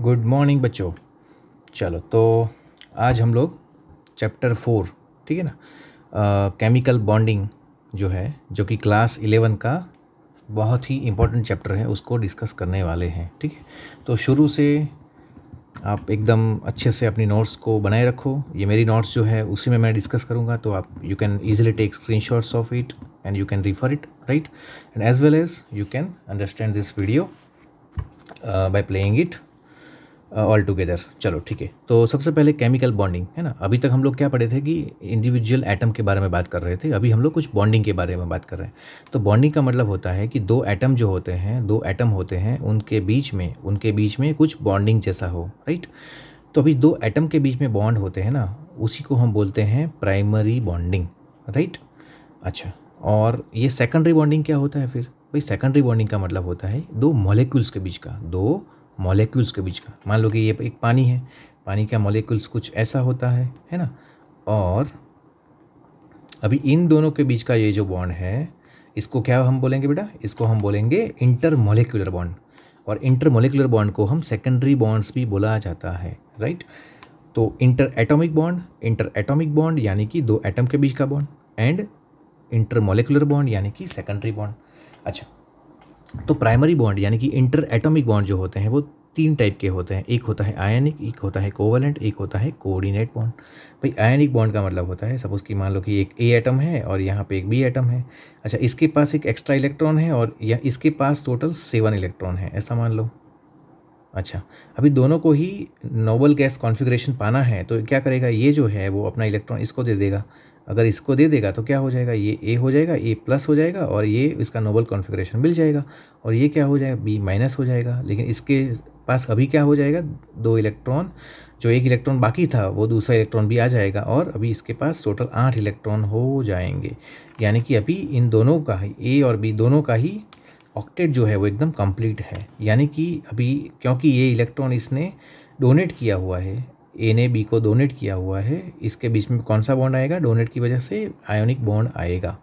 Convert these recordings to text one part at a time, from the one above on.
Good morning बच्चों चलो तो आज हम लोग चैप्टर फोर ठीक है ना केमिकल बॉन्डिंग जो है जो कि क्लास इलेवन का बहुत ही इम्पोर्टेंट चैप्टर है उसको डिस्कस करने वाले हैं ठीक है तो शुरू से आप एकदम अच्छे से अपनी नोट्स को बनाए रखो ये मेरी नोट्स जो है उसी में मैं डिस्कस करूँगा तो आप you can easily take screen of it and you can refer it right and as well as you can understand this video by playing it all together चलो ठीक है तो सबसे पहले केमिकल बॉन्डिंग है ना अभी तक हम लोग क्या पढ़े थे कि इंडिविजुअल एटम के बारे में बात कर रहे थे अभी हम लोग कुछ बॉन्डिंग के बारे में बात कर रहे हैं तो बॉन्डिंग का मतलब होता है कि दो एटम जो होते हैं दो एटम होते हैं उनके बीच में उनके बीच में कुछ बॉन्डिंग जैसा हो राइट तो अभी दो एटम के बीच में बॉन्ड होते हैं ना उसी को हम बोलते हैं प्राइमरी बॉन्डिंग राइट अच्छा और ये सेकेंडरी बॉन्डिंग क्या होता है फिर भाई सेकेंडरी बॉन्डिंग का मतलब होता है दो मॉलिक्यूल्स के बीच का दो मॉलिक्यूल्स के बीच का मान लो कि ये एक पानी है पानी का मॉलिक्यूल्स कुछ ऐसा होता है है ना और अभी इन दोनों के बीच का ये जो बॉन्ड है इसको क्या हम बोलेंगे बेटा इसको हम बोलेंगे इंटर मोलिकुलर बॉन्ड और इंटर मोलिकुलर बॉन्ड को हम सेकेंडरी बॉन्ड्स भी बोला जाता है राइट तो interatomic bond interatomic bond यानी कि दो एटम के बीच का bond and intermolecular bond यानी कि सेकेंडरी बॉन्ड अच्छा तो प्राइमरी बॉन्ड यानी कि इंटर एटॉमिक बॉन्ड जो होते हैं वो तीन टाइप के होते हैं एक होता है आयनिक एक होता है कोवलेंट एक होता है कोऑर्डिनेट बॉन्ड भाई आयनिक बॉन्ड का मतलब होता है सपोज़ कि मान लो कि एक ए एटम है और यहाँ पे एक बी एटम है अच्छा इसके पास एक एक्स्ट्रा इलेक्ट्रॉन है और या इसके पास टोटल सेवन इलेक्ट्रॉन है ऐसा मान लो अच्छा अभी दोनों को ही नोबल गैस कॉन्फिग्रेशन पाना है तो क्या करेगा ये जो है वो अपना इलेक्ट्रॉन इसको दे देगा अगर इसको दे देगा तो क्या हो जाएगा ये ए हो जाएगा ए प्लस हो जाएगा और ये इसका नोबल कॉन्फ़िगरेशन मिल जाएगा और ये क्या हो जाएगा बी माइनस हो जाएगा लेकिन इसके पास अभी क्या हो जाएगा दो इलेक्ट्रॉन जो एक इलेक्ट्रॉन बाकी था वो दूसरा इलेक्ट्रॉन भी आ जाएगा और अभी इसके पास टोटल आठ इलेक्ट्रॉन हो जाएंगे यानी कि अभी इन दोनों का ही ए और बी दोनों का ही ऑक्टेट जो है वो एकदम कंप्लीट है यानी कि अभी क्योंकि ये इलेक्ट्रॉन इसने डोनेट किया हुआ है ए ने बी को डोनेट किया हुआ है इसके बीच में कौन सा बॉन्ड आएगा डोनेट की वजह से आयोनिक बॉन्ड आएगा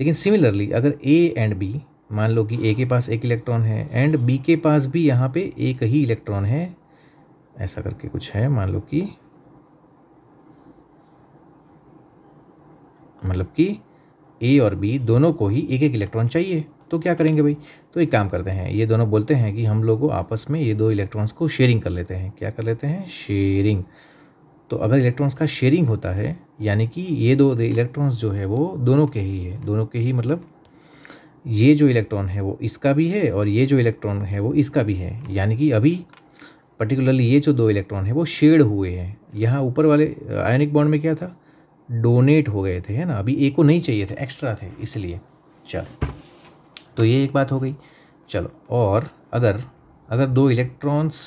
लेकिन सिमिलरली अगर ए एंड बी मान लो कि ए के पास एक इलेक्ट्रॉन है एंड बी के पास भी यहाँ पे एक ही इलेक्ट्रॉन है ऐसा करके कुछ है मान लो कि मतलब कि ए और बी दोनों को ही एक एक इलेक्ट्रॉन चाहिए तो क्या करेंगे भाई तो एक काम करते हैं ये दोनों बोलते हैं कि हम लोग आपस में ये दो इलेक्ट्रॉन्स को शेयरिंग कर लेते हैं क्या कर लेते हैं शेयरिंग तो अगर इलेक्ट्रॉन्स का शेयरिंग होता है यानी कि ये दो इलेक्ट्रॉन्स जो है वो दोनों के ही है दोनों के ही मतलब ये जो इलेक्ट्रॉन है वो इसका भी है और ये जो इलेक्ट्रॉन है वो इसका भी है यानी कि अभी पर्टिकुलरली ये जो दो इलेक्ट्रॉन है वो शेड हुए हैं यहाँ ऊपर वाले आयनिक बॉन्ड में क्या था डोनेट हो गए थे है ना अभी एक को नहीं चाहिए थे एक्स्ट्रा थे इसलिए चलो तो ये एक बात हो गई चलो और अगर अगर दो इलेक्ट्रॉन्स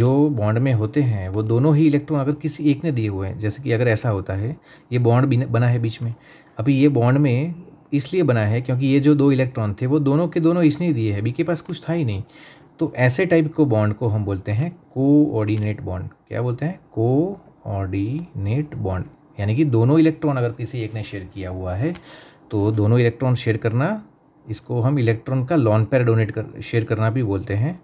जो बॉन्ड में होते हैं वो दोनों ही इलेक्ट्रॉन अगर किसी एक ने दिए हुए हैं जैसे कि अगर ऐसा होता है ये बॉन्ड बना है बीच में अभी ये बॉन्ड में इसलिए बना है क्योंकि ये जो दो इलेक्ट्रॉन थे वो दोनों के दोनों इसने दिए हैं बी के पास कुछ था ही नहीं तो ऐसे टाइप को बॉन्ड को हम बोलते हैं कोऑर्डिनेट बॉन्ड क्या बोलते हैं कोऑर्डिनेट बॉन्ड यानी कि दोनों इलेक्ट्रॉन अगर किसी एक ने शेयर किया हुआ है तो दोनों इलेक्ट्रॉन शेयर करना इसको हम इलेक्ट्रॉन का लॉन पेयर डोनेट कर शेयर करना भी बोलते हैं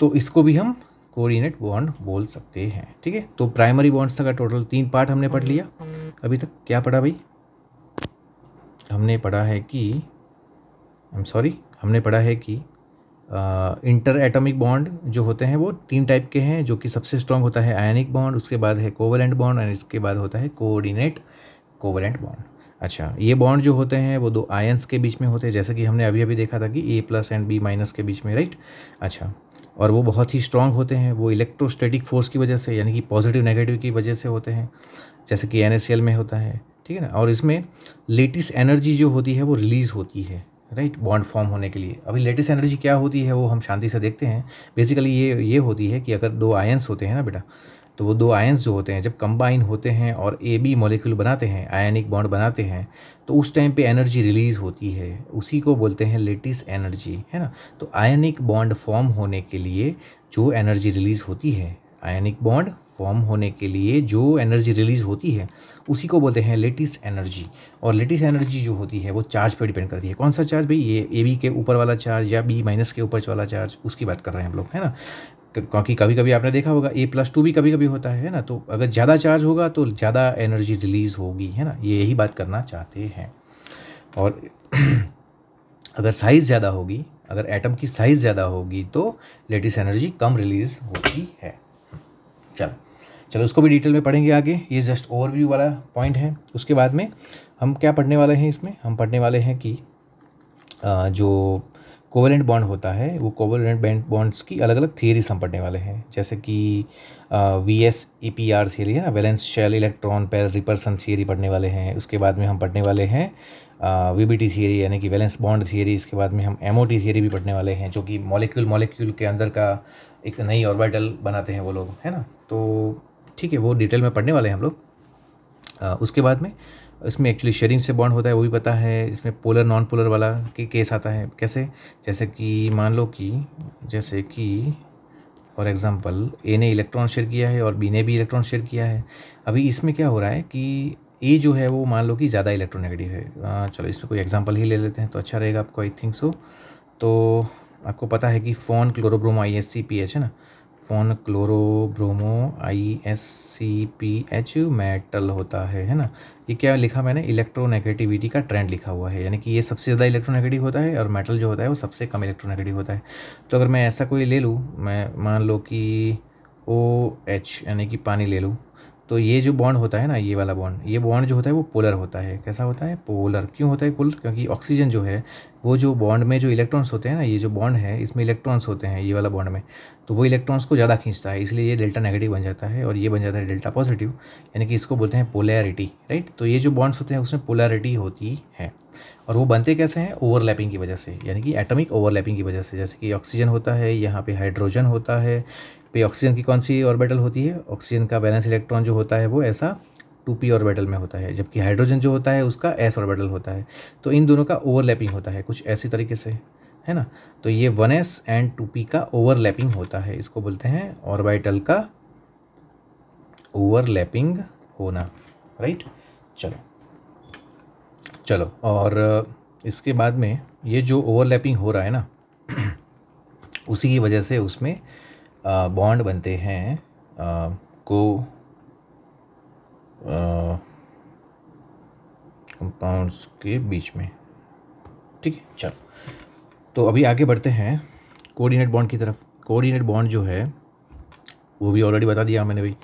तो इसको भी हम कोऑर्डिनेट बॉन्ड बोल सकते हैं ठीक है तो प्राइमरी बॉन्ड्स का टोटल तीन पार्ट हमने पढ़ लिया अभी तक क्या पढ़ा भाई हमने पढ़ा है कि आई एम सॉरी हमने पढ़ा है कि इंटर एटॉमिक बॉन्ड जो होते हैं वो तीन टाइप के हैं जो कि सबसे स्ट्रॉन्ग होता है आयनिक बॉन्ड उसके बाद है कोवलेंट बॉन्ड एंड इसके बाद होता है कोऑर्डिनेट कोवलेंट बॉन्ड अच्छा ये बॉन्ड जो होते हैं वो दो आयंस के बीच में होते हैं जैसे कि हमने अभी अभी देखा था कि A plus and B minus के बीच में राइट अच्छा और वो बहुत ही स्ट्रॉन्ग होते हैं वो इलेक्ट्रोस्टैटिक फोर्स की वजह से यानी कि पॉजिटिव नेगेटिव की वजह से होते हैं जैसे कि एन में होता है ठीक है ना और इसमें लेटेस्ट एनर्जी जो होती है वो रिलीज़ होती है राइट बॉन्ड फॉर्म होने के लिए अभी लेटेस्ट एनर्जी क्या होती है वो हम शांति से देखते हैं बेसिकली ये ये होती है कि अगर दो आयंस होते हैं ना बेटा तो वो दो आयन्स जो होते हैं जब कंबाइन होते हैं और ए बी मोलिक्यूल बनाते हैं आयनिक बॉन्ड बनाते हैं तो उस टाइम पे एनर्जी रिलीज़ होती है उसी को बोलते हैं लेटिस एनर्जी है ना तो आयनिक बॉन्ड फॉर्म होने के लिए जो एनर्जी रिलीज़ होती है आयनिक बॉन्ड फॉर्म होने के लिए जो एनर्जी रिलीज़ होती है उसी को बोलते हैं लेटिस एनर्जी और लेटिस एनर्जी जो होती है वो चार्ज पे डिपेंड करती है कौन सा चार्ज भाई ये ए बी के ऊपर वाला चार्ज या बी माइनस के ऊपर वाला चार्ज उसकी बात कर रहे हैं हम लोग है ना क्योंकि कभी कभी आपने देखा होगा ए प्लस टू भी कभी कभी होता है ना तो अगर ज़्यादा चार्ज होगा तो ज़्यादा एनर्जी रिलीज़ होगी है ना ये यही बात करना चाहते हैं और अगर साइज़ ज़्यादा होगी अगर एटम की साइज़ ज़्यादा होगी तो लेटिस एनर्जी कम रिलीज़ होती है चलो चलो उसको भी डिटेल में पढ़ेंगे आगे ये जस्ट ओवरव्यू वाला पॉइंट है उसके बाद में हम क्या पढ़ने वाले हैं इसमें हम पढ़ने वाले हैं कि जो कोवेलेंट बॉन्ड होता है वो कोवेलेंट बैंड बॉन्ड्स की अलग अलग थियरीज हम पढ़ने वाले हैं जैसे कि V S E P R theory है ना valence shell electron pair रिपर्सन theory पढ़ने वाले हैं उसके बाद में हम पढ़ने वाले हैं वी बी टी थियरी यानी कि वैलेंस बॉन्ड थियरी इसके बाद में हम एम ओ टी थियरी भी पढ़ने वाले हैं जो कि मॉलिक्यूल मॉलिक्यूल के अंदर का एक नई ऑर्बिटल बनाते हैं वो लोग है ना तो ठीक है वो डिटेल में पढ़ने वाले हैं हम लोग उसके बाद में इसमें एक्चुअली शेयरिंग से बॉन्ड होता है वो भी पता है इसमें पोलर नॉन पोलर वाला के केस आता है कैसे जैसे कि मान लो कि जैसे कि फॉर एग्ज़ाम्पल ए ने इलेक्ट्रॉन शेयर किया है और बी ने भी इलेक्ट्रॉन शेयर किया है अभी इसमें क्या हो रहा है कि ए जो है वो मान लो कि ज़्यादा इलेक्ट्रोनेगेटिव है आ, चलो इसमें कोई एग्जाम्पल ही ले लेते हैं तो अच्छा रहेगा आपको आई थिंक सो तो आपको पता है कि फ़ोन क्लोरोब्रोम I S C P H है ना फ़ोन क्लोरोब्रोमो I S C P H metal होता है है ना ये क्या लिखा मैंने इलेक्ट्रोनेगेटिविटी का ट्रेंड लिखा हुआ है यानी कि ये सबसे ज़्यादा इलेक्ट्रोनेगेटिव होता है और मेटल जो होता है वो सबसे कम इलेक्ट्रोनेगेटिव होता है तो अगर मैं ऐसा कोई ले लूँ मैं मान लो कि ओ एच यानी कि पानी ले लूँ तो ये जो बॉन्ड होता है ना ये वाला बॉन्ड ये बॉन्ड जो होता है वो पोलर होता है कैसा होता है पोलर क्यों होता है पोलर क्योंकि ऑक्सीजन जो है वो जो बॉन्ड में जो इलेक्ट्रॉन्स होते हैं ना ये जो बॉन्ड है इसमें इलेक्ट्रॉन्स होते हैं ये वाला बॉन्ड में तो वो इलेक्ट्रॉन्स को ज़्यादा खींचता है इसलिए ये डेल्टा नेगेटिव बन जाता है और ये बन जाता है डेल्टा पॉजिटिव यानी कि इसको बोलते हैं पोलैरिटी राइट तो ये जो बॉन्ड्स होते हैं उसमें पोलैरिटी होती है और वो बनते कैसे हैं ओवरलैपिंग की वजह से यानी कि एटॉमिक ओवरलैपिंग की वजह से जैसे कि ऑक्सीजन होता है यहाँ पे हाइड्रोजन होता है पे ऑक्सीजन की कौन सी ऑर्बिटल होती है ऑक्सीजन का बैलेंस इलेक्ट्रॉन जो होता है वो ऐसा टू पी ऑर्बिटल में होता है जबकि हाइड्रोजन जो होता है उसका एस ऑर्बिटल होता है तो इन दोनों का ओवरलैपिंग होता है कुछ ऐसी तरीके से है ना तो ये one S and two P का ओवरलैपिंग होता है इसको बोलते हैं ऑर्बिटल का ओवरलैपिंग होना राइट चलो चलो और इसके बाद में ये जो ओवरलैपिंग हो रहा है ना उसी की वजह से उसमें बॉन्ड बनते हैं को कंपाउंड्स के बीच में ठीक है चलो तो अभी आगे बढ़ते हैं कोऑर्डिनेट बॉन्ड की तरफ कोऑर्डिनेट बॉन्ड जो है वो भी ऑलरेडी बता दिया मैंने भाई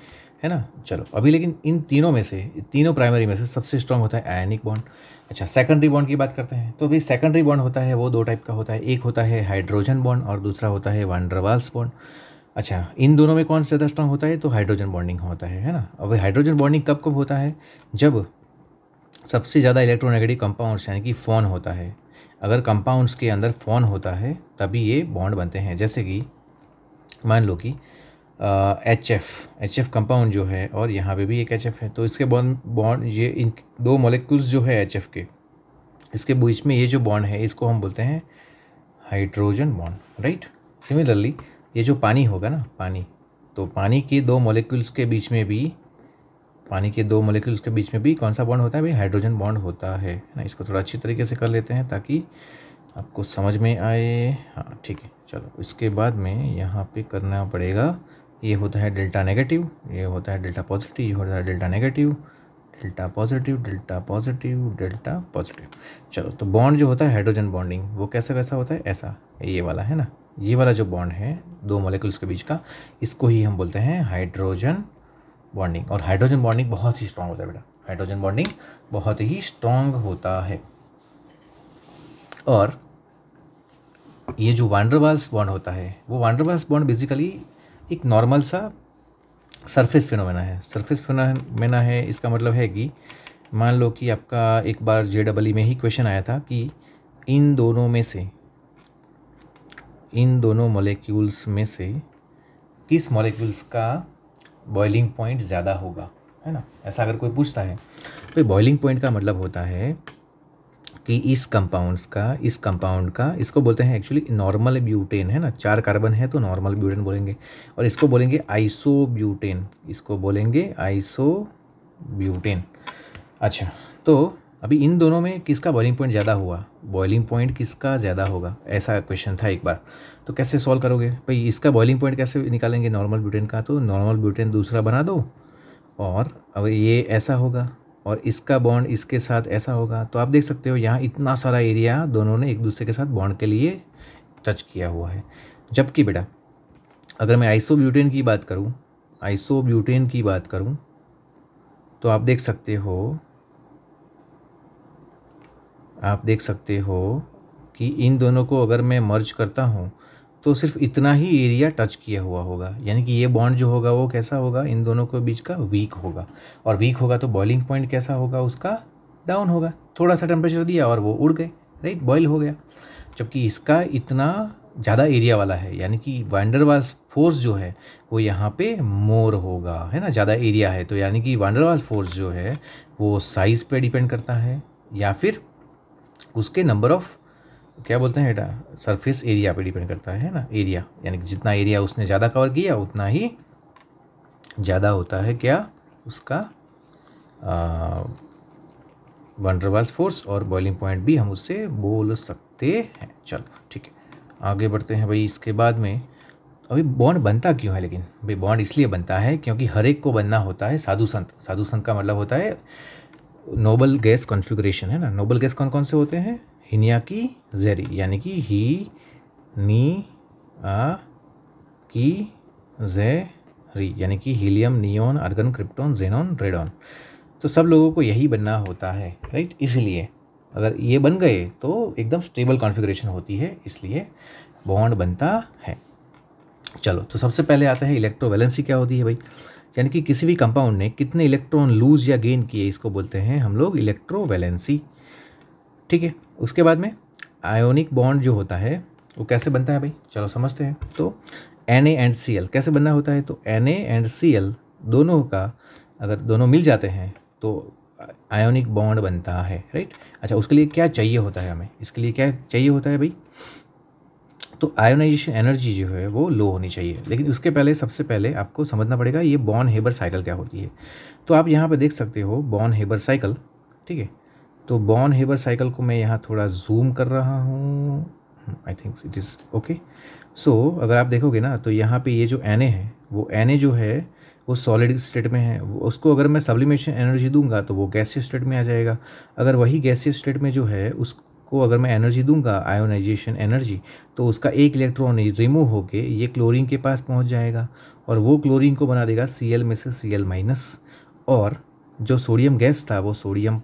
है ना चलो अभी लेकिन इन तीनों में से तीनों प्राइमरी में से सबसे स्ट्रांग होता है आयनिक बॉन्ड अच्छा सेकेंडरी बॉन्ड की बात करते हैं तो भाई सेकेंडरी बॉन्ड होता है वो दो टाइप का होता है एक होता है हाइड्रोजन बॉन्ड और दूसरा होता है वनड्रवाल्स बॉन्ड अच्छा इन दोनों में कौन सा ज़्यादा स्ट्रांग होता है तो हाइड्रोजन बॉन्डिंग होता है है ना अब हाइड्रोजन बॉन्डिंग कब कब होता है जब सबसे ज़्यादा इलेक्ट्रोनेगेटिव कंपाउंड्स यानी कि फ़ोन होता है अगर कंपाउंड्स के अंदर फ़ोन होता है तभी ये बॉन्ड बनते हैं जैसे कि मान लो कि H F H F compound जो है और यहाँ पे भी एक एच एफ है तो इसके बॉन्ड बॉन्ड ये इन दो मोलिकुल्स जो है एच एफ के इसके बीच में ये जो बॉन्ड है इसको हम बोलते हैं हाइड्रोजन बॉन्ड राइट सिमिलरली ये जो पानी होगा ना पानी तो पानी के दो मोलिक्यूल्स के बीच में भी पानी के दो मोलिक्यूल्स के बीच में भी कौन सा बॉन्ड होता है भाई हाइड्रोजन बॉन्ड होता है ना इसको थोड़ा अच्छी तरीके से कर लेते हैं ताकि आपको समझ में आए हाँ ठीक है चलो इसके बाद में यहाँ पे करना पड़ेगा ये होता है डेल्टा नेगेटिव ये होता है डेल्टा पॉजिटिव ये होता है delta negative delta positive delta positive delta positive चलो तो बॉन्ड जो होता है हाइड्रोजन बॉन्डिंग वो कैसा कैसा होता है ऐसा ये वाला है ना ये वाला जो बॉन्ड है दो मोलिकुल्स के बीच का इसको ही हम बोलते हैं हाइड्रोजन बॉन्डिंग और हाइड्रोजन बॉन्डिंग बहुत ही स्ट्रांग होता है बेटा हाइड्रोजन बॉन्डिंग बहुत ही स्ट्रांग होता है और ये जो वांडरवाल्स बॉन्ड होता है वो वांडरवाल्स बॉन्ड बेसिकली एक नॉर्मल सा सरफेस फिनोमेना है सरफेस फिनोमेना है इसका मतलब है कि मान लो कि आपका एक बार जे डबल ई में ही क्वेश्चन आया था कि इन दोनों में से इन दोनों मॉलिक्यूल्स में से किस मॉलिक्यूल्स का बॉइलिंग पॉइंट ज़्यादा होगा है ना ऐसा अगर कोई पूछता है तो बॉइलिंग पॉइंट का मतलब होता है कि इस कंपाउंड्स का इस कंपाउंड का इसको बोलते हैं एक्चुअली नॉर्मल ब्यूटेन है ना चार कार्बन है तो नॉर्मल ब्यूटेन बोलेंगे और इसको बोलेंगे आइसो ब्यूटेन इसको बोलेंगे आइसो ब्यूटेन अच्छा तो अभी इन दोनों में किसका बॉइलिंग पॉइंट ज़्यादा हुआ बॉइलिंग पॉइंट किसका ज़्यादा होगा ऐसा क्वेश्चन था एक बार तो कैसे सॉल्व करोगे भाई इसका बॉइलिंग पॉइंट कैसे निकालेंगे नॉर्मल ब्यूटेन का तो नॉर्मल ब्यूटेन दूसरा बना दो और अगर ये ऐसा होगा और इसका बॉन्ड इसके साथ ऐसा होगा तो आप देख सकते हो यहाँ इतना सारा एरिया दोनों ने एक दूसरे के साथ बॉन्ड के लिए टच किया हुआ है जबकि बेटा अगर मैं ब्यूटेन की बात करूँ ब्यूटेन की बात करूँ तो आप देख सकते हो आप देख सकते हो कि इन दोनों को अगर मैं मर्ज करता हूँ तो सिर्फ इतना ही एरिया टच किया हुआ होगा यानी कि ये बॉन्ड जो होगा वो कैसा होगा इन दोनों के बीच का वीक होगा और वीक होगा तो बॉइलिंग पॉइंट कैसा होगा उसका डाउन होगा थोड़ा सा टेम्परेचर दिया और वो उड़ गए राइट बॉयल हो गया जबकि इसका इतना ज़्यादा एरिया वाला है यानी कि वांडरवाल्स फोर्स जो है वो यहाँ पे मोर होगा है ना ज़्यादा एरिया है तो यानी कि वांडरवाल्स फोर्स जो है वो साइज़ पे डिपेंड करता है या फिर उसके नंबर ऑफ क्या बोलते हैं बेटा सरफेस एरिया पे डिपेंड करता है ना एरिया यानी कि जितना एरिया उसने ज़्यादा कवर किया उतना ही ज़्यादा होता है क्या उसका वंडरवाल्स फोर्स और बॉइलिंग पॉइंट भी हम उससे बोल सकते हैं चलो ठीक है आगे बढ़ते हैं भाई इसके बाद में अभी बॉन्ड बनता क्यों है लेकिन भाई बॉन्ड इसलिए बनता है क्योंकि हर एक को बनना होता है साधु संत साधु संत का मतलब होता है नोबल गैस कॉन्फ़िगरेशन है ना नोबल गैस कौन कौन से होते हैं हिनिया की जेरी यानी कि ही नी आ की जेरी यानी कि helium neon argon krypton xenon radon तो सब लोगों को यही बनना होता है राइट इसलिए अगर ये बन गए तो एकदम स्टेबल कॉन्फ़िगरेशन होती है इसलिए बॉन्ड बनता है चलो तो सबसे पहले आता है वैलेंसी क्या होती है भाई यानी कि किसी भी कंपाउंड ने कितने इलेक्ट्रॉन लूज या गेन किए इसको बोलते हैं हम लोग इलेक्ट्रोवैलेंसी ठीक है उसके बाद में आयोनिक बॉन्ड जो होता है वो कैसे बनता है भाई चलो समझते हैं तो एन एंड सी एल कैसे बनना होता है तो एन एंड सी एल दोनों का अगर दोनों मिल जाते हैं तो आयोनिक बॉन्ड बनता है राइट अच्छा उसके लिए क्या चाहिए होता है हमें इसके लिए क्या चाहिए होता है भाई तो आयोनाइजेशन एनर्जी जो है वो लो होनी चाहिए लेकिन उसके पहले सबसे पहले आपको समझना पड़ेगा ये बॉन हेबर साइकिल क्या होती है तो आप यहाँ पर देख सकते हो बॉन हेबर साइकिल ठीक है तो बॉन हेबर साइकिल को मैं यहाँ थोड़ा जूम कर रहा हूँ I think it is okay so अगर आप देखोगे ना तो यहाँ पे ये जो एन ए है वो एन ए जो है वो सॉलिड स्टेट में है उसको अगर मैं सब्लिमेशन एनर्जी दूंगा तो वो गैसीय स्टेट में आ जाएगा अगर वही गैसीय स्टेट में जो है उस को अगर मैं एनर्जी दूंगा आयोनाइजेशन एनर्जी तो उसका एक इलेक्ट्रॉन रिमूव होके ये क्लोरीन के पास पहुंच जाएगा और वो क्लोरीन को बना देगा सी में से सी माइनस और जो सोडियम गैस था वो सोडियम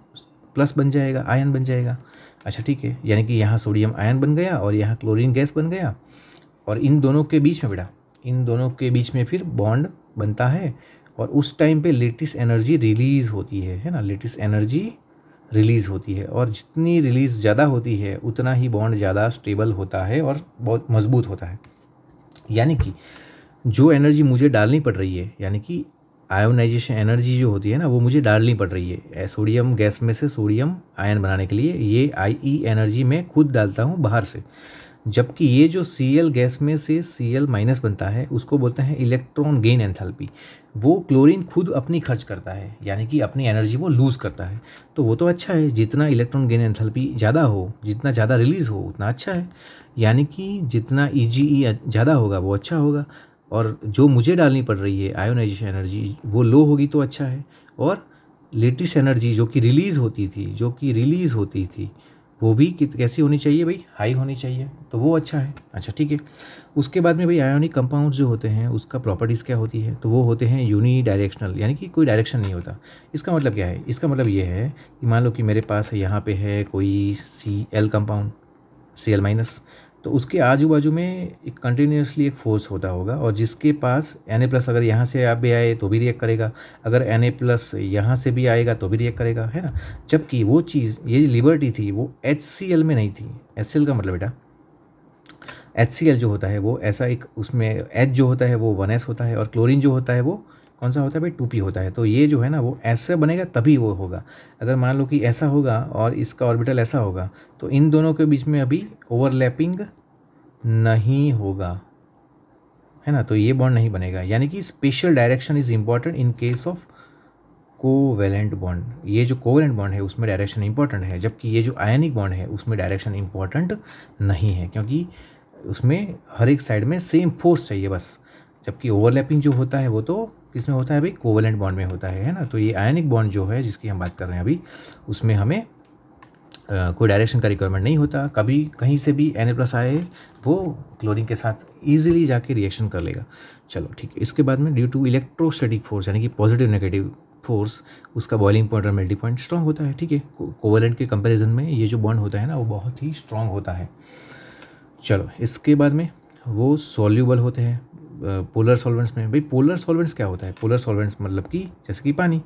प्लस बन जाएगा आयन बन जाएगा अच्छा ठीक है यानी कि यहाँ सोडियम आयन बन गया और यहाँ क्लोरीन गैस बन गया और इन दोनों के बीच में बेटा इन दोनों के बीच में फिर बॉन्ड बनता है और उस टाइम पे लेटेस्ट एनर्जी रिलीज़ होती है है ना लेटेस्ट एनर्जी रिलीज़ होती है और जितनी रिलीज़ ज़्यादा होती है उतना ही बॉन्ड ज़्यादा स्टेबल होता है और बहुत मजबूत होता है यानी कि जो एनर्जी मुझे डालनी पड़ रही है यानी कि आयोनाइजेशन एनर्जी जो होती है ना वो मुझे डालनी पड़ रही है सोडियम गैस में से सोडियम आयन बनाने के लिए ये आई ई e एनर्जी मैं खुद डालता हूँ बाहर से जबकि ये जो सी एल गैस में से सी एल माइनस बनता है उसको बोलते हैं इलेक्ट्रॉन गेन एंथैल्पी वो क्लोरीन खुद अपनी खर्च करता है यानी कि अपनी एनर्जी वो लूज़ करता है तो वो तो अच्छा है जितना इलेक्ट्रॉन गेन एंथैल्पी ज़्यादा हो जितना ज़्यादा रिलीज़ हो उतना अच्छा है यानी कि जितना ई e e ज़्यादा होगा वो अच्छा होगा और जो मुझे डालनी पड़ रही है आयोनाइजेशन एनर्जी वो लो होगी तो अच्छा है और लेटेस्ट एनर्जी जो कि रिलीज़ होती थी जो कि रिलीज़ होती थी वो भी कैसी होनी चाहिए भाई हाई होनी चाहिए तो वो अच्छा है अच्छा ठीक है उसके बाद में भाई आयोनिक कंपाउंड्स जो होते हैं उसका प्रॉपर्टीज़ क्या होती है तो वो होते हैं यूनी डायरेक्शनल यानी कि कोई डायरेक्शन नहीं होता इसका मतलब क्या है इसका मतलब ये है कि मान लो कि मेरे पास यहाँ पे है कोई C L compound C L minus तो उसके आजू बाजू में एक कंटिन्यूसली एक फोर्स होता होगा और जिसके पास एन ए प्लस अगर यहाँ से आप भी आए तो भी रिएक्ट करेगा अगर एन ए प्लस यहाँ से भी आएगा तो भी रिएक्ट करेगा है ना जबकि वो चीज़ ये लिबर्टी थी वो एच सी एल में नहीं थी एच सी एल का मतलब बेटा एच सी एल जो होता है वो ऐसा एक उसमें एच जो होता है वो वन एस होता है और क्लोरिन जो होता है वो कौन सा होता है भाई टू पी होता है तो ये जो है ना वो ऐसे बनेगा तभी वो होगा अगर मान लो कि ऐसा होगा और इसका ऑर्बिटल ऐसा होगा तो इन दोनों के बीच में अभी ओवरलैपिंग नहीं होगा है ना तो ये बॉन्ड नहीं बनेगा यानी कि spatial direction is important in case of covalent bond ये जो कोवेलेंट बॉन्ड है उसमें डायरेक्शन इंपॉर्टेंट है जबकि ये जो आयनिक बॉन्ड है उसमें डायरेक्शन इंपॉर्टेंट नहीं है क्योंकि उसमें हर एक साइड में सेम फोर्स चाहिए बस जबकि ओवरलैपिंग जो होता है वो तो इसमें होता है भाई कोवलेंट बॉन्ड में होता है है ना तो ये आयनिक बॉन्ड जो है जिसकी हम बात कर रहे हैं अभी उसमें हमें कोई डायरेक्शन का रिक्वायरमेंट नहीं होता कभी कहीं से भी एन प्लस आए वो क्लोरीन के साथ ईजिली जाके रिएक्शन कर लेगा चलो ठीक है इसके बाद में ड्यू टू इलेक्ट्रोस्टेटिक फोर्स यानी कि पॉजिटिव नेगेटिव फोर्स उसका बॉइलिंग पॉइंट और मेल्टिंग पॉइंट स्ट्रॉन्ग होता है ठीक है कोवलेंट के कंपेरिजन में ये जो बॉन्ड होता है ना वो बहुत ही स्ट्रॉन्ग होता है चलो इसके बाद में वो सॉल्यूबल होते हैं पोलर सॉल्वेंट्स में भाई पोलर सॉल्वेंट्स क्या होता है पोलर सॉल्वेंट्स मतलब कि जैसे कि पानी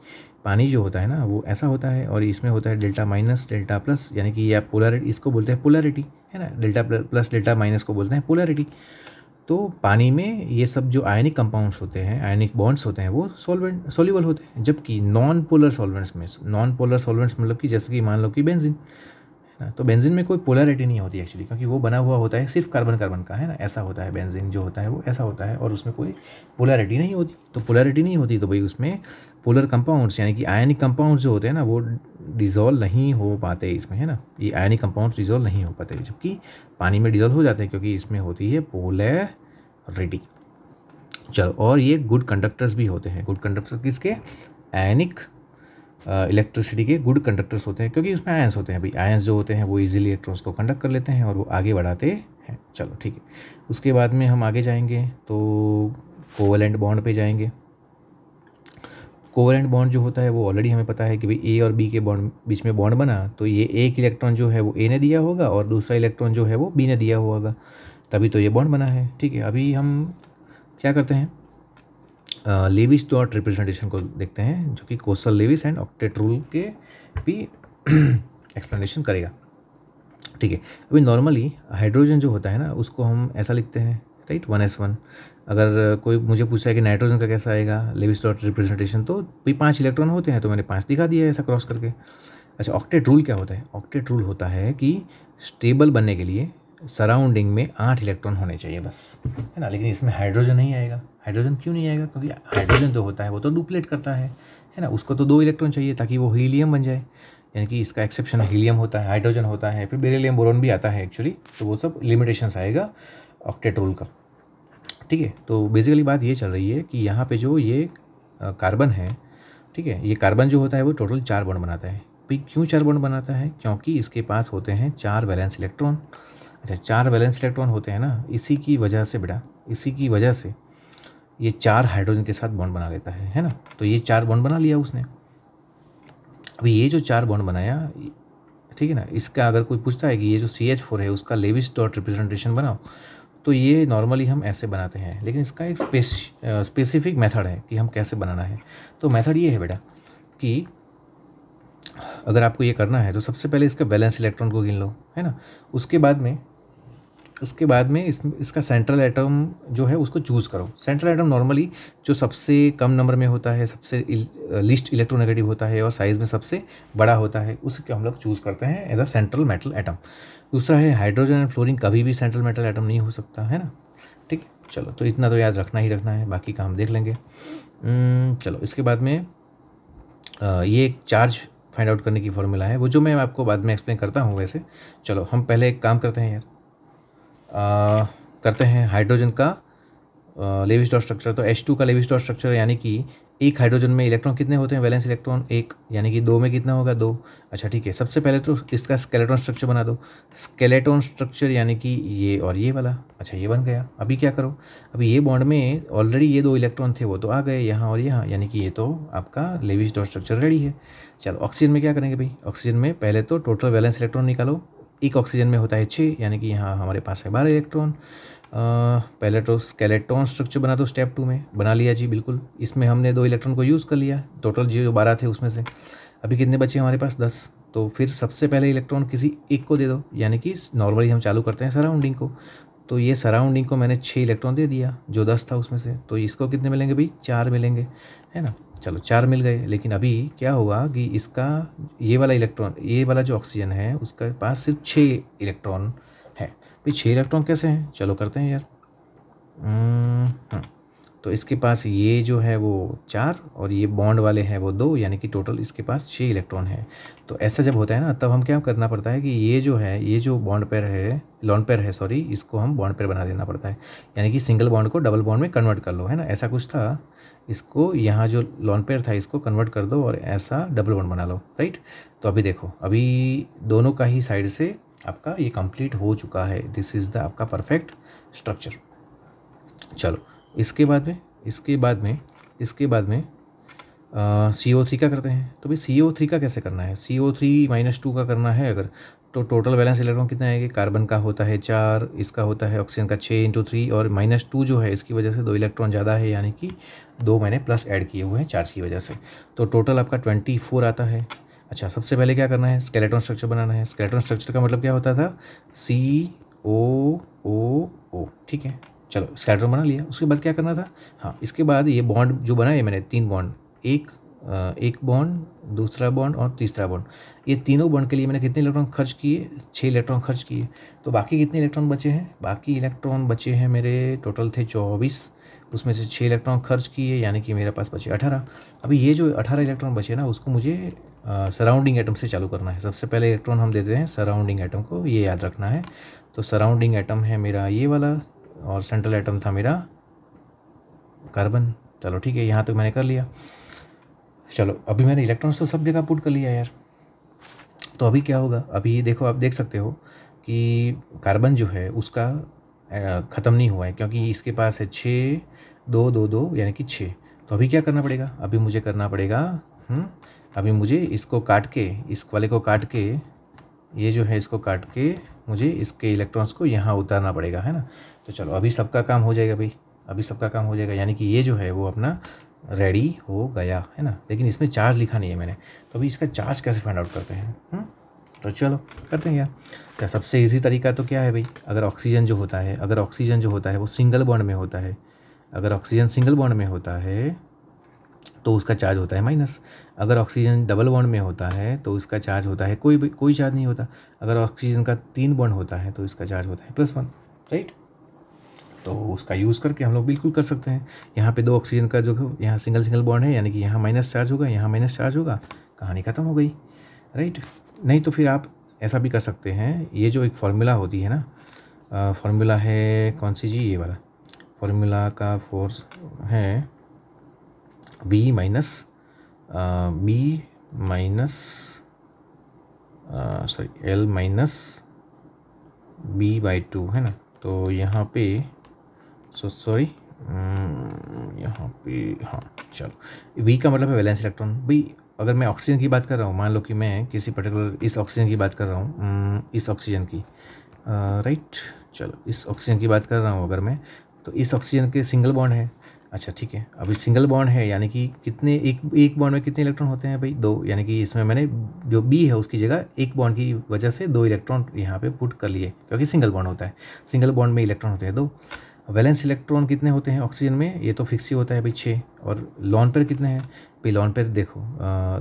पानी जो होता है ना वो ऐसा होता है और इसमें होता है डेल्टा माइनस डेल्टा प्लस यानी कि आप पोलरिटी इसको बोलते हैं पोलरिटी है ना डेल्टा प्लस डेल्टा माइनस को बोलते हैं पोलरिटी तो पानी में ये सब जो आयनिक कंपाउंड्स होते हैं आयनिक बॉन्ड्स होते हैं वो सॉल्वेंट सॉल्यूबल होते हैं जबकि नॉन पोलर सॉल्वेंट्स में नॉन पोलर सॉल्वेंट्स मतलब कि जैसे कि मान लो कि बेंजिन है ना तो बेंजीन में कोई पोलरिटी नहीं होती एक्चुअली क्योंकि वो बना हुआ होता है सिर्फ कार्बन कार्बन का है ना ऐसा होता है बेंजीन जो होता है वो ऐसा होता है और उसमें कोई पोलरिटी नहीं होती तो पोलरिटी नहीं होती तो भाई उसमें पोलर कंपाउंड्स यानी कि आयनिक कंपाउंड्स जो होते हैं ना वो डिज़ोल्व नहीं हो पाते इसमें है ना ये आयनिक कंपाउंड्स डिज़ोल्व नहीं हो पाते जबकि पानी में डिज़ोल्व हो जाते हैं क्योंकि इसमें होती है पोलरिटी चलो और ये गुड कंडक्टर्स भी होते हैं गुड कंडक्टर किसके आयनिक इलेक्ट्रिसिटी के गुड कंडक्टर्स होते हैं क्योंकि उसमें आयंस होते हैं भाई आयंस जो होते हैं वो इजीली इलेक्ट्रॉन्स को कंडक्ट कर लेते हैं और वो आगे बढ़ाते हैं चलो ठीक है उसके बाद में हम आगे जाएंगे तो कोवलेंट बॉन्ड पे जाएंगे कोवलेंट बॉन्ड जो होता है वो ऑलरेडी हमें पता है कि भाई ए और बी के बॉन्ड बीच में बॉन्ड बना तो ये एक इलेक्ट्रॉन जो है वो ए ने दिया होगा और दूसरा इलेक्ट्रॉन जो है वो बी ने दिया होगा तभी तो ये बॉन्ड बना है ठीक है अभी हम क्या करते हैं लेविस डॉट रिप्रेजेंटेशन को देखते हैं जो कि Kossel Lewis and octet rule के भी एक्सप्लेनेशन करेगा ठीक है अभी नॉर्मली हाइड्रोजन जो होता है ना उसको हम ऐसा लिखते हैं राइट वन एस वन अगर कोई मुझे पूछा है कि नाइट्रोजन का कैसा आएगा लेविस डॉट रिप्रेजेंटेशन तो भाई पाँच इलेक्ट्रॉन होते हैं तो मैंने पाँच दिखा दिया ऐसा क्रॉस करके अच्छा ऑक्टेट रूल क्या होता है ऑक्टेट रूल होता है कि स्टेबल बनने के लिए सराउंडिंग में आठ इलेक्ट्रॉन होने चाहिए बस है ना लेकिन इसमें हाइड्रोजन नहीं आएगा हाइड्रोजन क्यों नहीं आएगा क्योंकि हाइड्रोजन जो होता है वो तो डुप्लेट करता है है ना उसको तो दो इलेक्ट्रॉन चाहिए ताकि वो हीलियम बन जाए यानी कि इसका एक्सेप्शन हीलियम होता है हाइड्रोजन होता है फिर बेरेलियम बोरोन भी आता है एक्चुअली तो वो सब लिमिटेशन आएगा ऑक्टेट्रोल का ठीक है तो बेसिकली बात ये चल रही है कि यहाँ पर जो ये कार्बन है ठीक है ये कार्बन जो होता है वो टोटल चार बॉन्ड बनाता है भाई क्यों चार बॉन्ड बनाता है क्योंकि इसके पास होते हैं चार बैलेंस इलेक्ट्रॉन अच्छा चार वैलेंस इलेक्ट्रॉन होते हैं ना इसी की वजह से बेटा इसी की वजह से ये चार हाइड्रोजन के साथ बॉन्ड बना लेता है है ना तो ये चार बॉन्ड बना लिया उसने अब ये जो चार बॉन्ड बनाया ठीक है ना इसका अगर कोई पूछता है कि ये जो सी एच फोर है उसका लेविस डॉट रिप्रेजेंटेशन बनाओ तो ये नॉर्मली हम ऐसे बनाते हैं लेकिन इसका एक स्पेसिफिक मेथड है कि हम कैसे बनाना है तो मेथड ये है बेटा कि अगर आपको ये करना है तो सबसे पहले इसका बैलेंस इलेक्ट्रॉन को गिन लो है ना उसके बाद में उसके बाद में इस इसका सेंट्रल एटम जो है उसको चूज़ करो सेंट्रल एटम नॉर्मली जो सबसे कम नंबर में होता है सबसे लिस्ट इलेक्ट्रोनेगेटिव होता है और साइज़ में सबसे बड़ा होता है उसके हम लोग चूज़ करते हैं as a central metal atom दूसरा है हाइड्रोजन एंड फ्लोरिन कभी भी सेंट्रल मेटल एटम नहीं हो सकता है ना ठीक चलो तो इतना तो याद रखना ही रखना है बाकी काम देख लेंगे चलो इसके बाद में ये एक चार्ज फाइंड आउट करने की फॉर्मूला है वो जो मैं आपको बाद में एक्सप्लेन करता हूँ वैसे चलो हम पहले एक काम करते हैं यार करते हैं हाइड्रोजन का लेविस डॉट स्ट्रक्चर तो एच टू का लेविस डॉट स्ट्रक्चर यानी कि एक हाइड्रोजन में इलेक्ट्रॉन कितने होते हैं वैलेंस इलेक्ट्रॉन एक यानी कि दो में कितना होगा दो अच्छा ठीक है सबसे पहले तो इसका स्केलेटॉन स्ट्रक्चर बना दो स्केलेटॉन स्ट्रक्चर यानी कि ये और ये वाला अच्छा ये बन गया अभी क्या करो अभी ये बॉन्ड में ऑलरेडी ये दो इलेक्ट्रॉन थे वो तो आ गए यहाँ और यहाँ यानी कि ये तो आपका लेविस डॉट स्ट्रक्चर रेडी है चलो ऑक्सीजन में क्या करेंगे भाई ऑक्सीजन में पहले तो टोटल वैलेंस इलेक्ट्रॉन निकालो एक ऑक्सीजन में होता है छः e, यानी कि यहाँ हमारे पास है बारह इलेक्ट्रॉन पहले तो स्केलेटॉन स्ट्रक्चर बना दो स्टेप टू में बना लिया जी बिल्कुल इसमें हमने दो इलेक्ट्रॉन को यूज़ कर लिया टोटल जो बारह थे उसमें से अभी कितने बचे हमारे पास दस तो फिर सबसे पहले इलेक्ट्रॉन किसी एक को दे दो यानी कि नॉर्मली हम चालू करते हैं सराउंडिंग को तो ये सराउंडिंग को मैंने छः इलेक्ट्रॉन दे दिया जो दस था उसमें से तो इसको कितने मिलेंगे भाई चार मिलेंगे है ना चलो चार मिल गए लेकिन अभी क्या होगा कि इसका ये वाला इलेक्ट्रॉन ये वाला जो ऑक्सीजन है उसके पास सिर्फ छः इलेक्ट्रॉन है भाई छः इलेक्ट्रॉन कैसे हैं चलो करते हैं यार हाँ। तो इसके पास ये जो है वो चार और ये बॉन्ड वाले हैं वो दो यानी कि टोटल इसके पास छः इलेक्ट्रॉन है तो ऐसा जब होता है ना तब हम क्या करना पड़ता है कि ये जो है ये जो बॉन्ड पेयर है लॉन पेयर है सॉरी इसको हम बॉन्ड पेयर बना देना पड़ता है यानी कि सिंगल बॉन्ड को डबल बॉन्ड में कन्वर्ट कर लो है ना ऐसा कुछ था इसको यहाँ जो लॉन पेयर था इसको कन्वर्ट कर दो और ऐसा डबल वन बना लो राइट तो अभी देखो अभी दोनों का ही साइड से आपका ये कंप्लीट हो चुका है दिस इज़ द आपका परफेक्ट स्ट्रक्चर चलो इसके बाद में इसके बाद में इसके बाद में सी ओ थ्री का करते हैं तो भाई सी ओ थ्री का कैसे करना है C O three minus two का करना है अगर तो टोटल बैलेंस इलेक्ट्रॉन कितना है कि कार्बन का होता है चार इसका होता है ऑक्सीजन का छः इंटू थ्री और माइनस टू जो है इसकी वजह से दो इलेक्ट्रॉन ज़्यादा है यानी कि दो मैंने प्लस ऐड किए हुए हैं चार्ज की वजह से तो टोटल आपका ट्वेंटी फोर आता है अच्छा सबसे पहले क्या करना है स्केलेटन स्ट्रक्चर बनाना है स्केलेटन स्ट्रक्चर का मतलब क्या होता था सी ओ ओ ओ ठीक है चलो स्केलेटन बना लिया उसके बाद क्या करना था हाँ इसके बाद ये बॉन्ड जो बनाए मैंने तीन बॉन्ड एक एक बॉन्ड दूसरा बॉन्ड और तीसरा बॉन्ड ये तीनों बॉन्ड के लिए मैंने कितने इलेक्ट्रॉन खर्च किए छः इलेक्ट्रॉन खर्च किए तो बाकी कितने इलेक्ट्रॉन बचे हैं बाकी इलेक्ट्रॉन बचे हैं मेरे टोटल थे चौबीस उसमें से छः इलेक्ट्रॉन खर्च किए यानी कि मेरे पास बचे अठारह अभी ये जो अठारह इलेक्ट्रॉन बचे ना उसको मुझे सराउंडिंग एटम से चालू करना है सबसे पहले इलेक्ट्रॉन हम देते हैं सराउंडिंग एटम को ये याद रखना है तो सराउंडिंग एटम है मेरा ये वाला और सेंट्रल एटम था मेरा कार्बन चलो ठीक है यहाँ तक तो मैंने कर लिया चलो अभी मैंने इलेक्ट्रॉन्स तो सब जगह पुट कर लिया यार तो अभी क्या होगा अभी देखो आप देख सकते हो कि कार्बन जो है उसका ख़त्म नहीं हुआ है क्योंकि इसके पास है छः दो दो दो यानी कि छः तो अभी क्या करना पड़ेगा अभी मुझे करना पड़ेगा हुँ? हम्म, अभी मुझे इसको काट के इस वाले को काट के ये जो है इसको काट के मुझे इसके इलेक्ट्रॉन्स को यहाँ उतारना पड़ेगा है ना तो चलो अभी सबका काम हो जाएगा भाई अभी सबका काम हो जाएगा यानी कि ये जो है वो अपना रेडी हो गया है ना लेकिन इसमें चार्ज लिखा नहीं है मैंने तो अभी इसका चार्ज कैसे फाइंड आउट करते हैं हम्म? तो चलो करते हैं यार क्या सबसे इजी तरीका तो क्या है भाई अगर ऑक्सीजन जो होता है अगर ऑक्सीजन जो होता है वो सिंगल बॉन्ड में होता है अगर ऑक्सीजन सिंगल बॉन्ड में होता है तो उसका चार्ज होता है माइनस अगर ऑक्सीजन डबल बॉन्ड में होता है तो उसका चार्ज होता है कोई भी कोई चार्ज नहीं होता अगर ऑक्सीजन का तीन बॉन्ड होता है तो इसका चार्ज होता है प्लस वन राइट तो उसका यूज़ करके हम लोग बिल्कुल कर सकते हैं यहाँ पे दो ऑक्सीजन का जो यहाँ सिंगल सिंगल बॉन्ड है यानी कि यहाँ माइनस चार्ज होगा यहाँ माइनस चार्ज होगा कहानी ख़त्म हो गई राइट नहीं तो फिर आप ऐसा भी कर सकते हैं ये जो एक फार्मूला होती है ना फार्मूला है कौन सी जी ये वाला फॉर्मूला का फोर्स है V minus B minus sorry L minus B by two है ना तो यहाँ पे सो सॉरी mm, यहाँ पे हाँ चलो वी का मतलब है वैलेंस इलेक्ट्रॉन भाई अगर मैं ऑक्सीजन की बात कर रहा हूँ मान लो कि मैं किसी पर्टिकुलर इस ऑक्सीजन की बात कर रहा हूँ mm, इस ऑक्सीजन की राइट uh, चलो इस ऑक्सीजन की बात कर रहा हूँ अगर मैं तो इस ऑक्सीजन के सिंगल बॉन्ड है अच्छा ठीक है अभी सिंगल बॉन्ड है यानी कि कितने एक एक बॉन्ड में कितने इलेक्ट्रॉन होते हैं भाई दो यानी कि इसमें मैंने जो बी है उसकी जगह एक बॉन्ड की वजह से दो इलेक्ट्रॉन यहाँ पे पुट कर लिए क्योंकि सिंगल बॉन्ड होता है सिंगल बॉन्ड में इलेक्ट्रॉन होते हैं दो वैलेंस इलेक्ट्रॉन कितने होते हैं ऑक्सीजन में ये तो फिक्स ही होता है भाई छः और लॉन पर कितने हैं पिलॉन पे देखो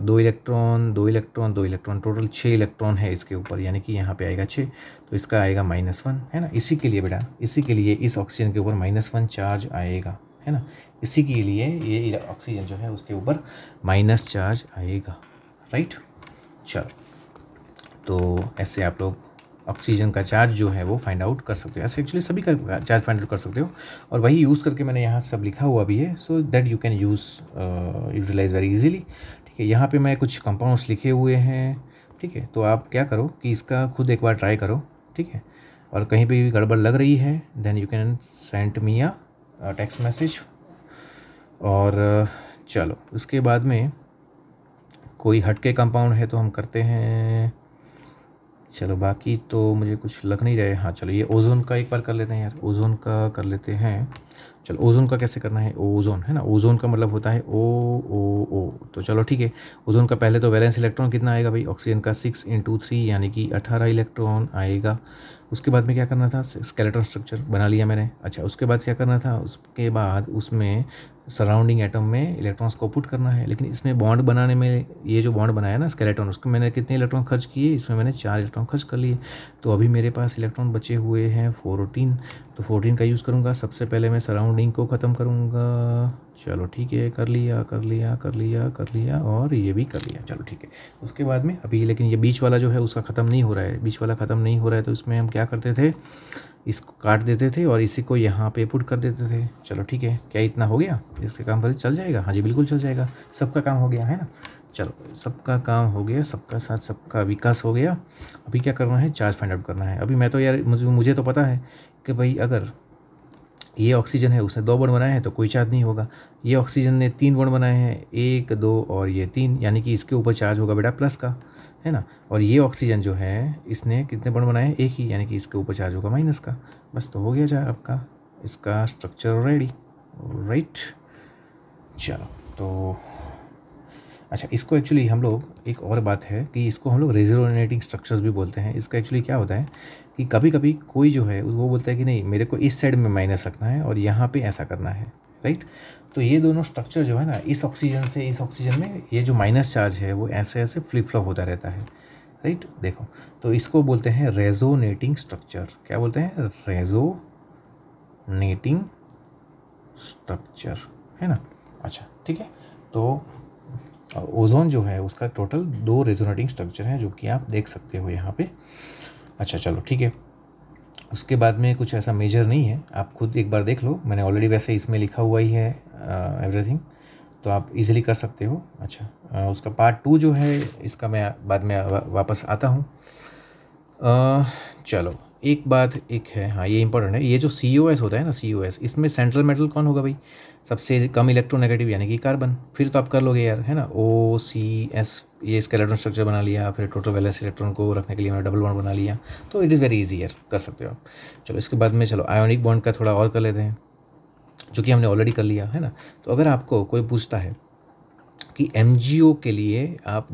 दो इलेक्ट्रॉन दो इलेक्ट्रॉन दो इलेक्ट्रॉन टोटल छः इलेक्ट्रॉन है इसके ऊपर यानी कि यहाँ पे आएगा छः तो इसका आएगा माइनस वन है ना इसी के लिए बेटा इसी के लिए इस ऑक्सीजन के ऊपर माइनस वन चार्ज आएगा है ना इसी के लिए ये ऑक्सीजन जो है उसके ऊपर माइनस चार्ज आएगा राइट चलो तो ऐसे आप लोग ऑक्सीजन का चार्ज जो है वो फाइंड आउट कर सकते हो ऐसे एक्चुअली सभी का चार्ज फाइंड आउट कर सकते हो और वही यूज़ करके मैंने यहाँ सब लिखा हुआ भी है so that you can use utilize very easily ठीक है यहाँ पे मैं कुछ कंपाउंड्स लिखे हुए हैं ठीक है तो आप क्या करो कि इसका खुद एक बार ट्राई करो ठीक है और कहीं पर भी गड़बड़ लग रही है then you can sent me या टेक्स्ट मैसेज और चलो उसके बाद में कोई हटके कंपाउंड है तो हम करते हैं चलो बाकी तो मुझे कुछ लग नहीं रहे हाँ चलो ये ओजोन का एक बार कर लेते हैं यार ओजोन का कर लेते हैं चलो ओजोन का कैसे करना है ओजोन है ना ओजोन का मतलब होता है ओ ओ ओ तो चलो ठीक है ओजोन का पहले तो वैलेंस इलेक्ट्रॉन कितना आएगा भाई ऑक्सीजन का सिक्स इंटू थ्री यानी कि अठारह इलेक्ट्रॉन आएगा उसके बाद में क्या करना था स्केलेटन स्ट्रक्चर बना लिया मैंने अच्छा उसके बाद क्या करना था उसके बाद उसमें सराउंडिंग एटम में इलेक्ट्रॉन्स को पुट करना है लेकिन इसमें बॉन्ड बनाने में ये जो बॉन्ड बनाया ना स्केलेटॉन उसको मैंने कितने इलेक्ट्रॉन खर्च किए इसमें मैंने चार इलेक्ट्रॉन खर्च कर लिए तो अभी मेरे पास इलेक्ट्रॉन बचे हुए हैं फोरटीन तो फोरटीन का यूज़ करूँगा सबसे पहले मैं सराउंडिंग को ख़त्म करूँगा चलो ठीक है कर लिया कर लिया कर लिया कर लिया और ये भी कर लिया चलो ठीक है उसके बाद में अभी लेकिन ये बीच वाला जो है उसका ख़त्म नहीं हो रहा है बीच वाला ख़त्म नहीं हो रहा है तो इसमें हम क्या करते थे इसको काट देते थे और इसी को यहाँ पे पुट कर देते थे चलो ठीक है क्या इतना हो गया इसका काम भले चल जाएगा हाँ जी बिल्कुल चल जाएगा सबका काम हो गया है ना चलो सबका काम हो गया सबका साथ सबका विकास हो गया अभी क्या करना है चार्ज फाइंड आउट करना है अभी मैं तो यार मुझे मुझे तो पता है कि भाई अगर ये ऑक्सीजन है उसने दो बर्ड बनाए हैं तो कोई चार्ज नहीं होगा ये ऑक्सीजन ने तीन बर्ड बनाए हैं एक दो और ये तीन यानी कि इसके ऊपर चार्ज होगा बेटा प्लस का है ना और ये ऑक्सीजन जो है इसने कितने बॉन्ड बनाए एक ही यानी कि इसके ऊपर चार्ज होगा माइनस का बस तो हो गया चाहे आपका इसका स्ट्रक्चर रेडी राइट चलो तो अच्छा इसको एक्चुअली हम लोग एक और बात है कि इसको हम लोग रेजोनेटिंग स्ट्रक्चर्स भी बोलते हैं इसका एक्चुअली क्या होता है कि कभी कभी कोई जो है वो बोलता है कि नहीं मेरे को इस साइड में माइनस रखना है और यहाँ पे ऐसा करना है राइट तो ये दोनों स्ट्रक्चर जो है ना इस ऑक्सीजन से इस ऑक्सीजन में ये जो माइनस चार्ज है वो ऐसे ऐसे फ्लिप फ्लॉप होता रहता है राइट देखो तो इसको बोलते हैं रेजोनेटिंग स्ट्रक्चर क्या बोलते हैं रेजोनेटिंग स्ट्रक्चर है ना अच्छा ठीक है तो ओजोन जो है उसका टोटल दो रेजोनेटिंग स्ट्रक्चर है जो कि आप देख सकते हो यहाँ पे अच्छा चलो ठीक है उसके बाद में कुछ ऐसा मेजर नहीं है आप खुद एक बार देख लो मैंने ऑलरेडी वैसे इसमें लिखा हुआ ही है एवरीथिंग uh, तो आप इजीली कर सकते हो अच्छा आ, uh, उसका पार्ट टू जो है इसका मैं बाद में वा, वापस आता हूँ uh, चलो एक बात एक है हाँ ये इंपॉर्टेंट है ये जो सी होता है ना सी इसमें सेंट्रल मेटल कौन होगा भाई सबसे कम इलेक्ट्रोनेगेटिव यानी कि कार्बन फिर तो आप कर लोगे यार है ना ओ सी एस ये इसका इलेक्ट्रॉन स्ट्रक्चर बना लिया फिर टोटल वैलेंस इलेक्ट्रॉन को रखने के लिए मैंने डबल बॉन्ड बना लिया तो इट इज़ वेरी इजी यार कर सकते हो आप चलो इसके बाद में चलो आयोनिक बॉन्ड का थोड़ा और कर लेते हैं जो कि हमने ऑलरेडी कर लिया है ना तो अगर आपको कोई पूछता है कि एम के लिए आप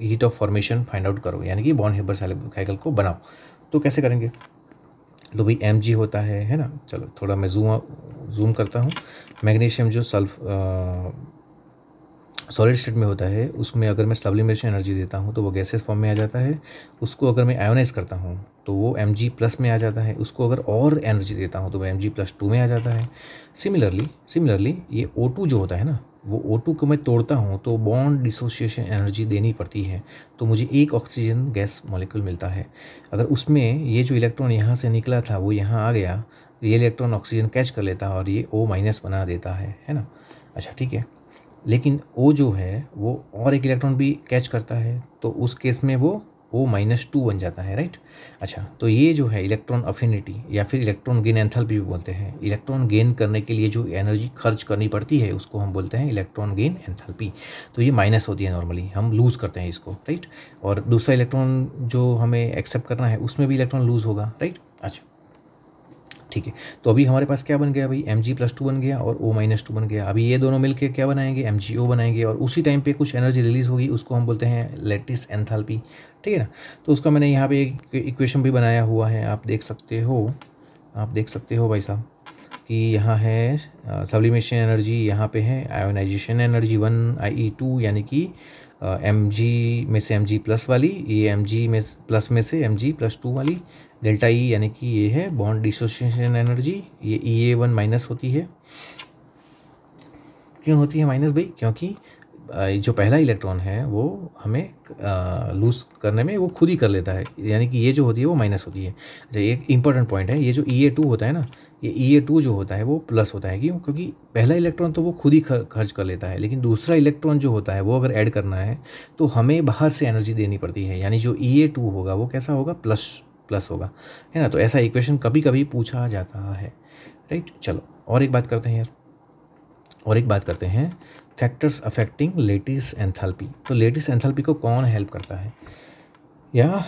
heat of formation find out करो यानी कि बॉन्ड हेबर साइकिल को बनाओ तो कैसे करेंगे तो भाई एम होता है है ना चलो थोड़ा मैं जूम जूम करता हूँ मैग्नीशियम जो सल्फ सॉलिड स्टेट में होता है उसमें अगर मैं सब्लिमेशन एनर्जी देता हूँ तो वो गैसेस फॉर्म में आ जाता है उसको अगर मैं आयोनाइज करता हूँ तो वो एम जी प्लस में आ जाता है उसको अगर और एनर्जी देता हूँ तो वो एम जी प्लस टू में आ जाता है सिमिलरली सिमिलरली ये ओ टू जो होता है ना वो ओ टू को मैं तोड़ता हूँ तो बॉन्ड डिसोसिएशन एनर्जी देनी पड़ती है तो मुझे एक ऑक्सीजन गैस मॉलिक्यूल मिलता है अगर उसमें ये जो इलेक्ट्रॉन यहाँ से निकला था वो यहाँ आ गया ये इलेक्ट्रॉन ऑक्सीजन कैच कर लेता है और ये ओ माइनस बना देता है है ना अच्छा ठीक है लेकिन ओ जो है वो और एक इलेक्ट्रॉन भी कैच करता है तो उस केस में वो ओ माइनस टू बन जाता है राइट अच्छा तो ये जो है इलेक्ट्रॉन अफिनिटी या फिर इलेक्ट्रॉन गेन एंथैल्पी भी बोलते हैं इलेक्ट्रॉन गेन करने के लिए जो एनर्जी खर्च करनी पड़ती है उसको हम बोलते हैं इलेक्ट्रॉन गेन एंथैल्पी तो ये माइनस होती है नॉर्मली हम लूज़ करते हैं इसको राइट और दूसरा इलेक्ट्रॉन जो हमें एक्सेप्ट करना है उसमें भी इलेक्ट्रॉन लूज़ होगा राइट अच्छा ठीक है तो अभी हमारे पास क्या बन गया भाई एम जी प्लस टू बन गया और ओ माइनस टू बन गया अभी ये दोनों मिलके क्या बनाएंगे एम जी ओ बनाएंगे और उसी टाइम पे कुछ एनर्जी रिलीज होगी उसको हम बोलते हैं लेटिस एंथैल्पी ठीक है ना तो उसका मैंने यहाँ पे एक इक्वेशन भी बनाया हुआ है आप देख सकते हो आप देख सकते हो भाई साहब कि यहाँ है सब्लिमेशन एनर्जी यहाँ पर है ionization energy one I E two यानी कि एम जी में से एम जी प्लस वाली ये एम जी में प्लस में से एम जी प्लस टू वाली डेल्टा ई e यानी कि ये है बॉन्ड डिसोसिएशन एनर्जी ये E e A one minus होती है क्यों होती है माइनस भाई क्योंकि जो पहला इलेक्ट्रॉन है वो हमें लूज करने में वो खुद ही कर लेता है यानी कि ये जो होती है वो माइनस होती है अच्छा एक इंपॉर्टेंट पॉइंट है ये जो ई ए टू होता है ना ये ई ए टू जो होता है वो प्लस होता है क्यों क्योंकि पहला इलेक्ट्रॉन तो वो खुद ही खर्च कर लेता है लेकिन दूसरा इलेक्ट्रॉन जो होता है वो अगर ऐड करना है तो हमें बाहर से एनर्जी देनी पड़ती है यानी जो ई ए टू होगा वो कैसा होगा प्लस प्लस होगा है ना तो ऐसा इक्वेशन कभी कभी पूछा जाता है राइट चलो और एक बात करते हैं यार और एक बात करते हैं फैक्टर्स अफेक्टिंग लेटिस एंथैल्पी तो लेटिस एंथैल्पी को कौन हेल्प करता है या आ,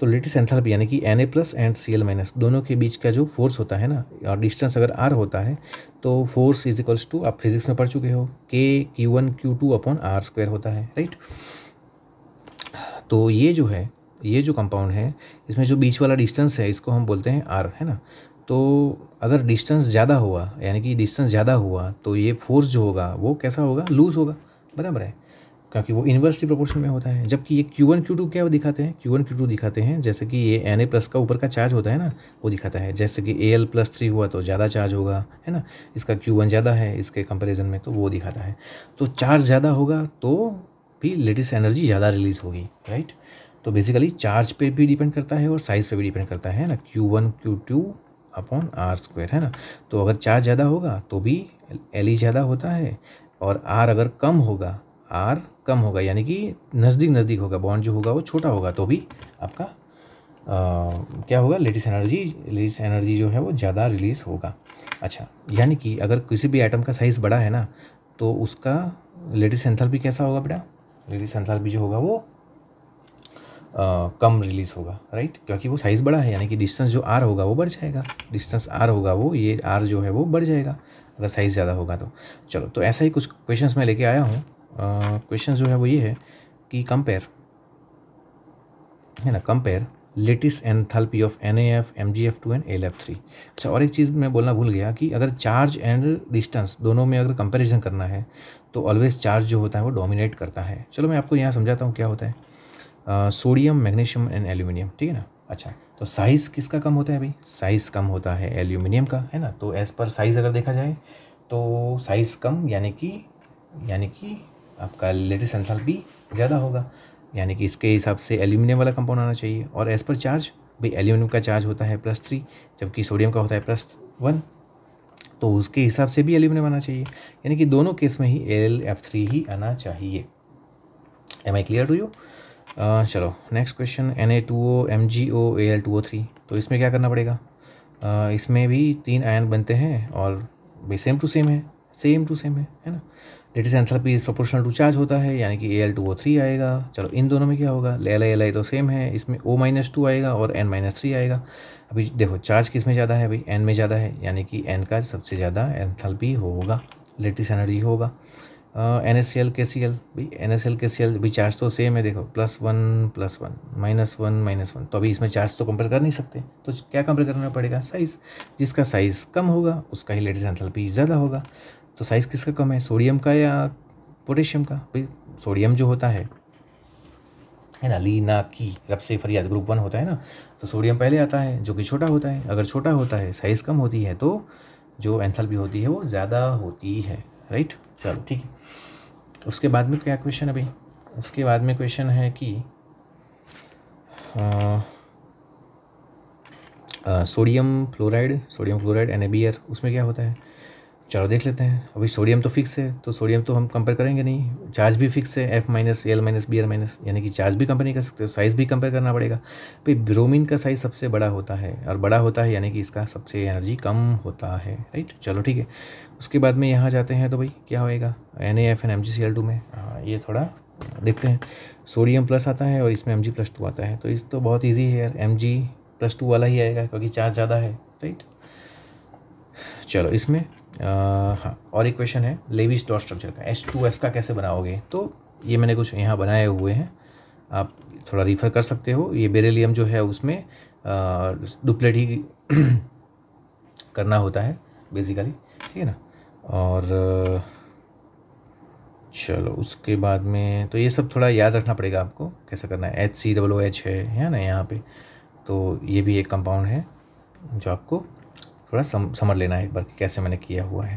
तो लेटिस एंथैल्पी यानी कि N A plus and C L minus दोनों के बीच का जो फोर्स होता है ना और डिस्टेंस अगर आर होता है तो फोर्स इज इक्वल्स टू आप फिजिक्स में पढ़ चुके हो के Q one Q two upon R square होता है राइट तो ये जो है ये जो कंपाउंड है इसमें जो बीच वाला डिस्टेंस है इसको हम बोलते हैं आर है ना तो अगर डिस्टेंस ज़्यादा हुआ यानी कि डिस्टेंस ज़्यादा हुआ तो ये फोर्स जो होगा वो कैसा होगा लूज़ होगा बराबर है क्योंकि वो इन्वर्सली प्रोपोर्शन में होता है जबकि ये क्यू वन क्यू टू क्या दिखाते हैं क्यू वन क्यू टू दिखाते हैं जैसे कि ये एन ए प्लस का ऊपर का चार्ज होता है ना वो दिखाता है जैसे कि ए एल प्लस थ्री हुआ तो ज़्यादा चार्ज होगा है ना इसका क्यू वन ज़्यादा है इसके कंपेरिजन में तो वो दिखाता है तो चार्ज ज़्यादा होगा तो भी लेटेस्ट एनर्जी ज़्यादा रिलीज़ होगी राइट तो बेसिकली चार्ज पे भी डिपेंड करता है और साइज़ पे भी डिपेंड करता है ना Q one Q two upon R square है ना तो अगर चार्ज ज़्यादा होगा तो भी एल ई e ज़्यादा होता है और आर अगर कम होगा आर कम होगा यानी कि नज़दीक नज़दीक होगा बॉन्ड जो होगा वो छोटा होगा तो भी आपका आ, क्या होगा लेटिस एनर्जी लेटिस एनर्जी जो है वो ज़्यादा रिलीज़ होगा अच्छा यानी कि अगर किसी भी आइटम का साइज़ बड़ा है ना तो उसका लेटिस भी कैसा होगा बेटा लेटिस भी जो होगा वो कम रिलीज़ होगा राइट क्योंकि वो साइज़ बड़ा है यानी कि डिस्टेंस जो आर होगा वो बढ़ जाएगा डिस्टेंस आर होगा वो ये आर जो है वो बढ़ जाएगा अगर साइज़ ज़्यादा होगा तो चलो तो ऐसा ही कुछ क्वेश्चन मैं लेके आया हूँ क्वेश्चन जो है वो ये है कि कंपेयर है ना compare lattice enthalpy of N A F M G F two and L F three अच्छा और एक चीज़ मैं बोलना भूल गया कि अगर चार्ज एंड डिस्टेंस दोनों में अगर कंपेरिजन करना है तो ऑलवेज़ चार्ज जो होता है वो डोमिनेट करता है चलो मैं आपको यहाँ समझाता हूँ क्या होता है सोडियम मैग्नीशियम एंड एल्यूमिनियम ठीक है ना अच्छा तो साइज़ किसका कम होता है भाई साइज़ कम होता है एल्यूमिनियम का है ना तो एज़ पर साइज़ अगर देखा जाए तो साइज़ कम यानी कि यानी कि आपका लेटेस्ट भी ज़्यादा होगा यानी कि इसके हिसाब से एल्यूमिनियम वाला कंपाउंड आना चाहिए और एज़ पर चार्ज भाई एल्यूमिनियम का चार्ज होता है प्लस थ्री जबकि सोडियम का होता है प्लस वन तो उसके हिसाब से भी एल्यूमिनियम आना चाहिए यानी कि दोनों केस में ही एल एफ थ्री ही आना चाहिए am I clear to you चलो next question N A two O M G O A L two O three तो इसमें क्या करना पड़ेगा uh, इसमें भी तीन आयन बनते हैं और भाई सेम टू सेम है सेम टू सेम है है ना lattice enthalpy is proportional to charge होता है यानी कि A L two O three आएगा चलो इन दोनों में क्या होगा एल आई एल आई तो सेम है इसमें ओ माइनस टू आएगा और एन माइनस थ्री आएगा अभी देखो चार्ज किस में ज़्यादा है भाई एन में ज़्यादा है यानी कि एन का सबसे ज़्यादा एंथल होगा लेटेस्ट एनर्जी होगा एन एस सी एल के सी एल भाई एन एस एल के सी एल भी चार्ज तो सेम है देखो plus one plus one minus one minus one तो अभी इसमें चार्ज तो कंपेयर कर नहीं सकते तो क्या कंपेयर करना पड़ेगा साइज़ जिसका साइज़ कम होगा उसका ही लेटेस्ट एंथैल्पी ज़्यादा होगा तो साइज़ किसका कम है सोडियम का या पोटेशियम का भाई सोडियम जो होता है है ना ली ना की रब से फरियाद ग्रुप वन होता है ना तो सोडियम पहले आता है जो कि छोटा होता है अगर छोटा होता है साइज़ कम होती है तो जो एंथल होती है वो ज़्यादा होती है राइट चलो ठीक है उसके बाद में क्या क्वेश्चन है भाई उसके बाद में क्वेश्चन है कि sodium fluoride sodium fluoride N उसमें क्या होता है चलो देख लेते हैं अभी सोडियम तो फिक्स है तो सोडियम तो हम कंपेयर करेंगे नहीं चार्ज भी फिक्स है F minus L minus B L minus यानी कि चार्ज भी कंपेयर नहीं कर सकते साइज़ भी कंपेयर करना पड़ेगा भाई ब्रोमीन का साइज़ सबसे बड़ा होता है और बड़ा होता है यानी कि इसका सबसे एनर्जी कम होता है राइट चलो ठीक है उसके बाद में यहाँ जाते हैं तो भाई क्या होएगा N A F N M G C L two में हाँ ये थोड़ा देखते हैं सोडियम प्लस आता है और इसमें एम जी प्लस टू आता है तो इस तो बहुत ईजी है यार एम जी प्लस टू वाला ही आएगा क्योंकि चार्ज ज़्यादा है राइट चलो इसमें हाँ और एक क्वेश्चन है लेविस डॉट स्ट्रक्चर का एस टू एस का कैसे बनाओगे तो ये मैंने कुछ यहाँ बनाए हुए हैं आप थोड़ा रिफ़र कर सकते हो ये बेरेलीम जो है उसमें डुप्लेट ही करना होता है बेसिकली ठीक है ना और चलो उसके बाद में तो ये सब थोड़ा याद रखना पड़ेगा आपको कैसा करना है एच सी डब्लो एच है है ना यहाँ पे तो ये भी एक कंपाउंड है जो आपको थोड़ा सम, समझ लेना है एक बार कि कैसे मैंने किया हुआ है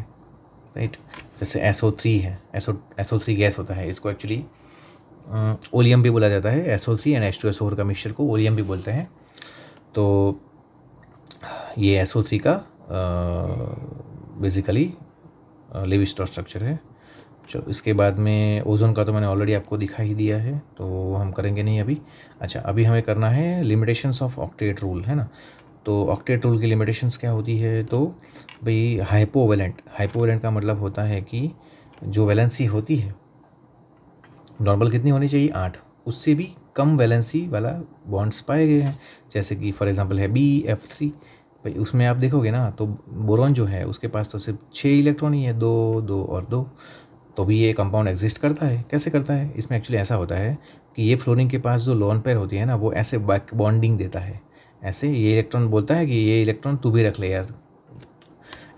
राइट जैसे एस ओ थ्री है S O S O three gas होता है इसको एक्चुअली ओलियम भी बोला जाता है S O three and H two S O four का मिक्सचर को ओलियम भी बोलते हैं तो ये एस ओ थ्री का बेसिकली लिव स्ट्रक्चर है चलो इसके बाद में ओजोन का तो मैंने ऑलरेडी आपको दिखा ही दिया है तो हम करेंगे नहीं अभी अच्छा अभी हमें करना है लिमिटेशंस ऑफ ऑक्टेट रूल है ना तो ऑक्टेट रूल की लिमिटेशंस क्या होती है तो भाई हाइपोवेलेंट हाइपोवेलेंट का मतलब होता है कि जो वैलेंसी होती है नॉर्मल कितनी होनी चाहिए आठ उससे भी कम वैलेंसी वाला बॉन्ड्स पाए गए हैं जैसे कि फॉर एग्जांपल है बी एफ थ्री भाई उसमें आप देखोगे ना तो बोरॉन जो है उसके पास तो सिर्फ छः इलेक्ट्रॉन ही है दो दो और दो तो भी ये कंपाउंड एग्जिस्ट करता है कैसे करता है इसमें एक्चुअली ऐसा होता है कि ये फ्लोरिंग के पास जो लॉन पेयर होती है ना वो ऐसे बैक बॉन्डिंग देता है ऐसे ये इलेक्ट्रॉन बोलता है कि ये इलेक्ट्रॉन तू भी रख ले यार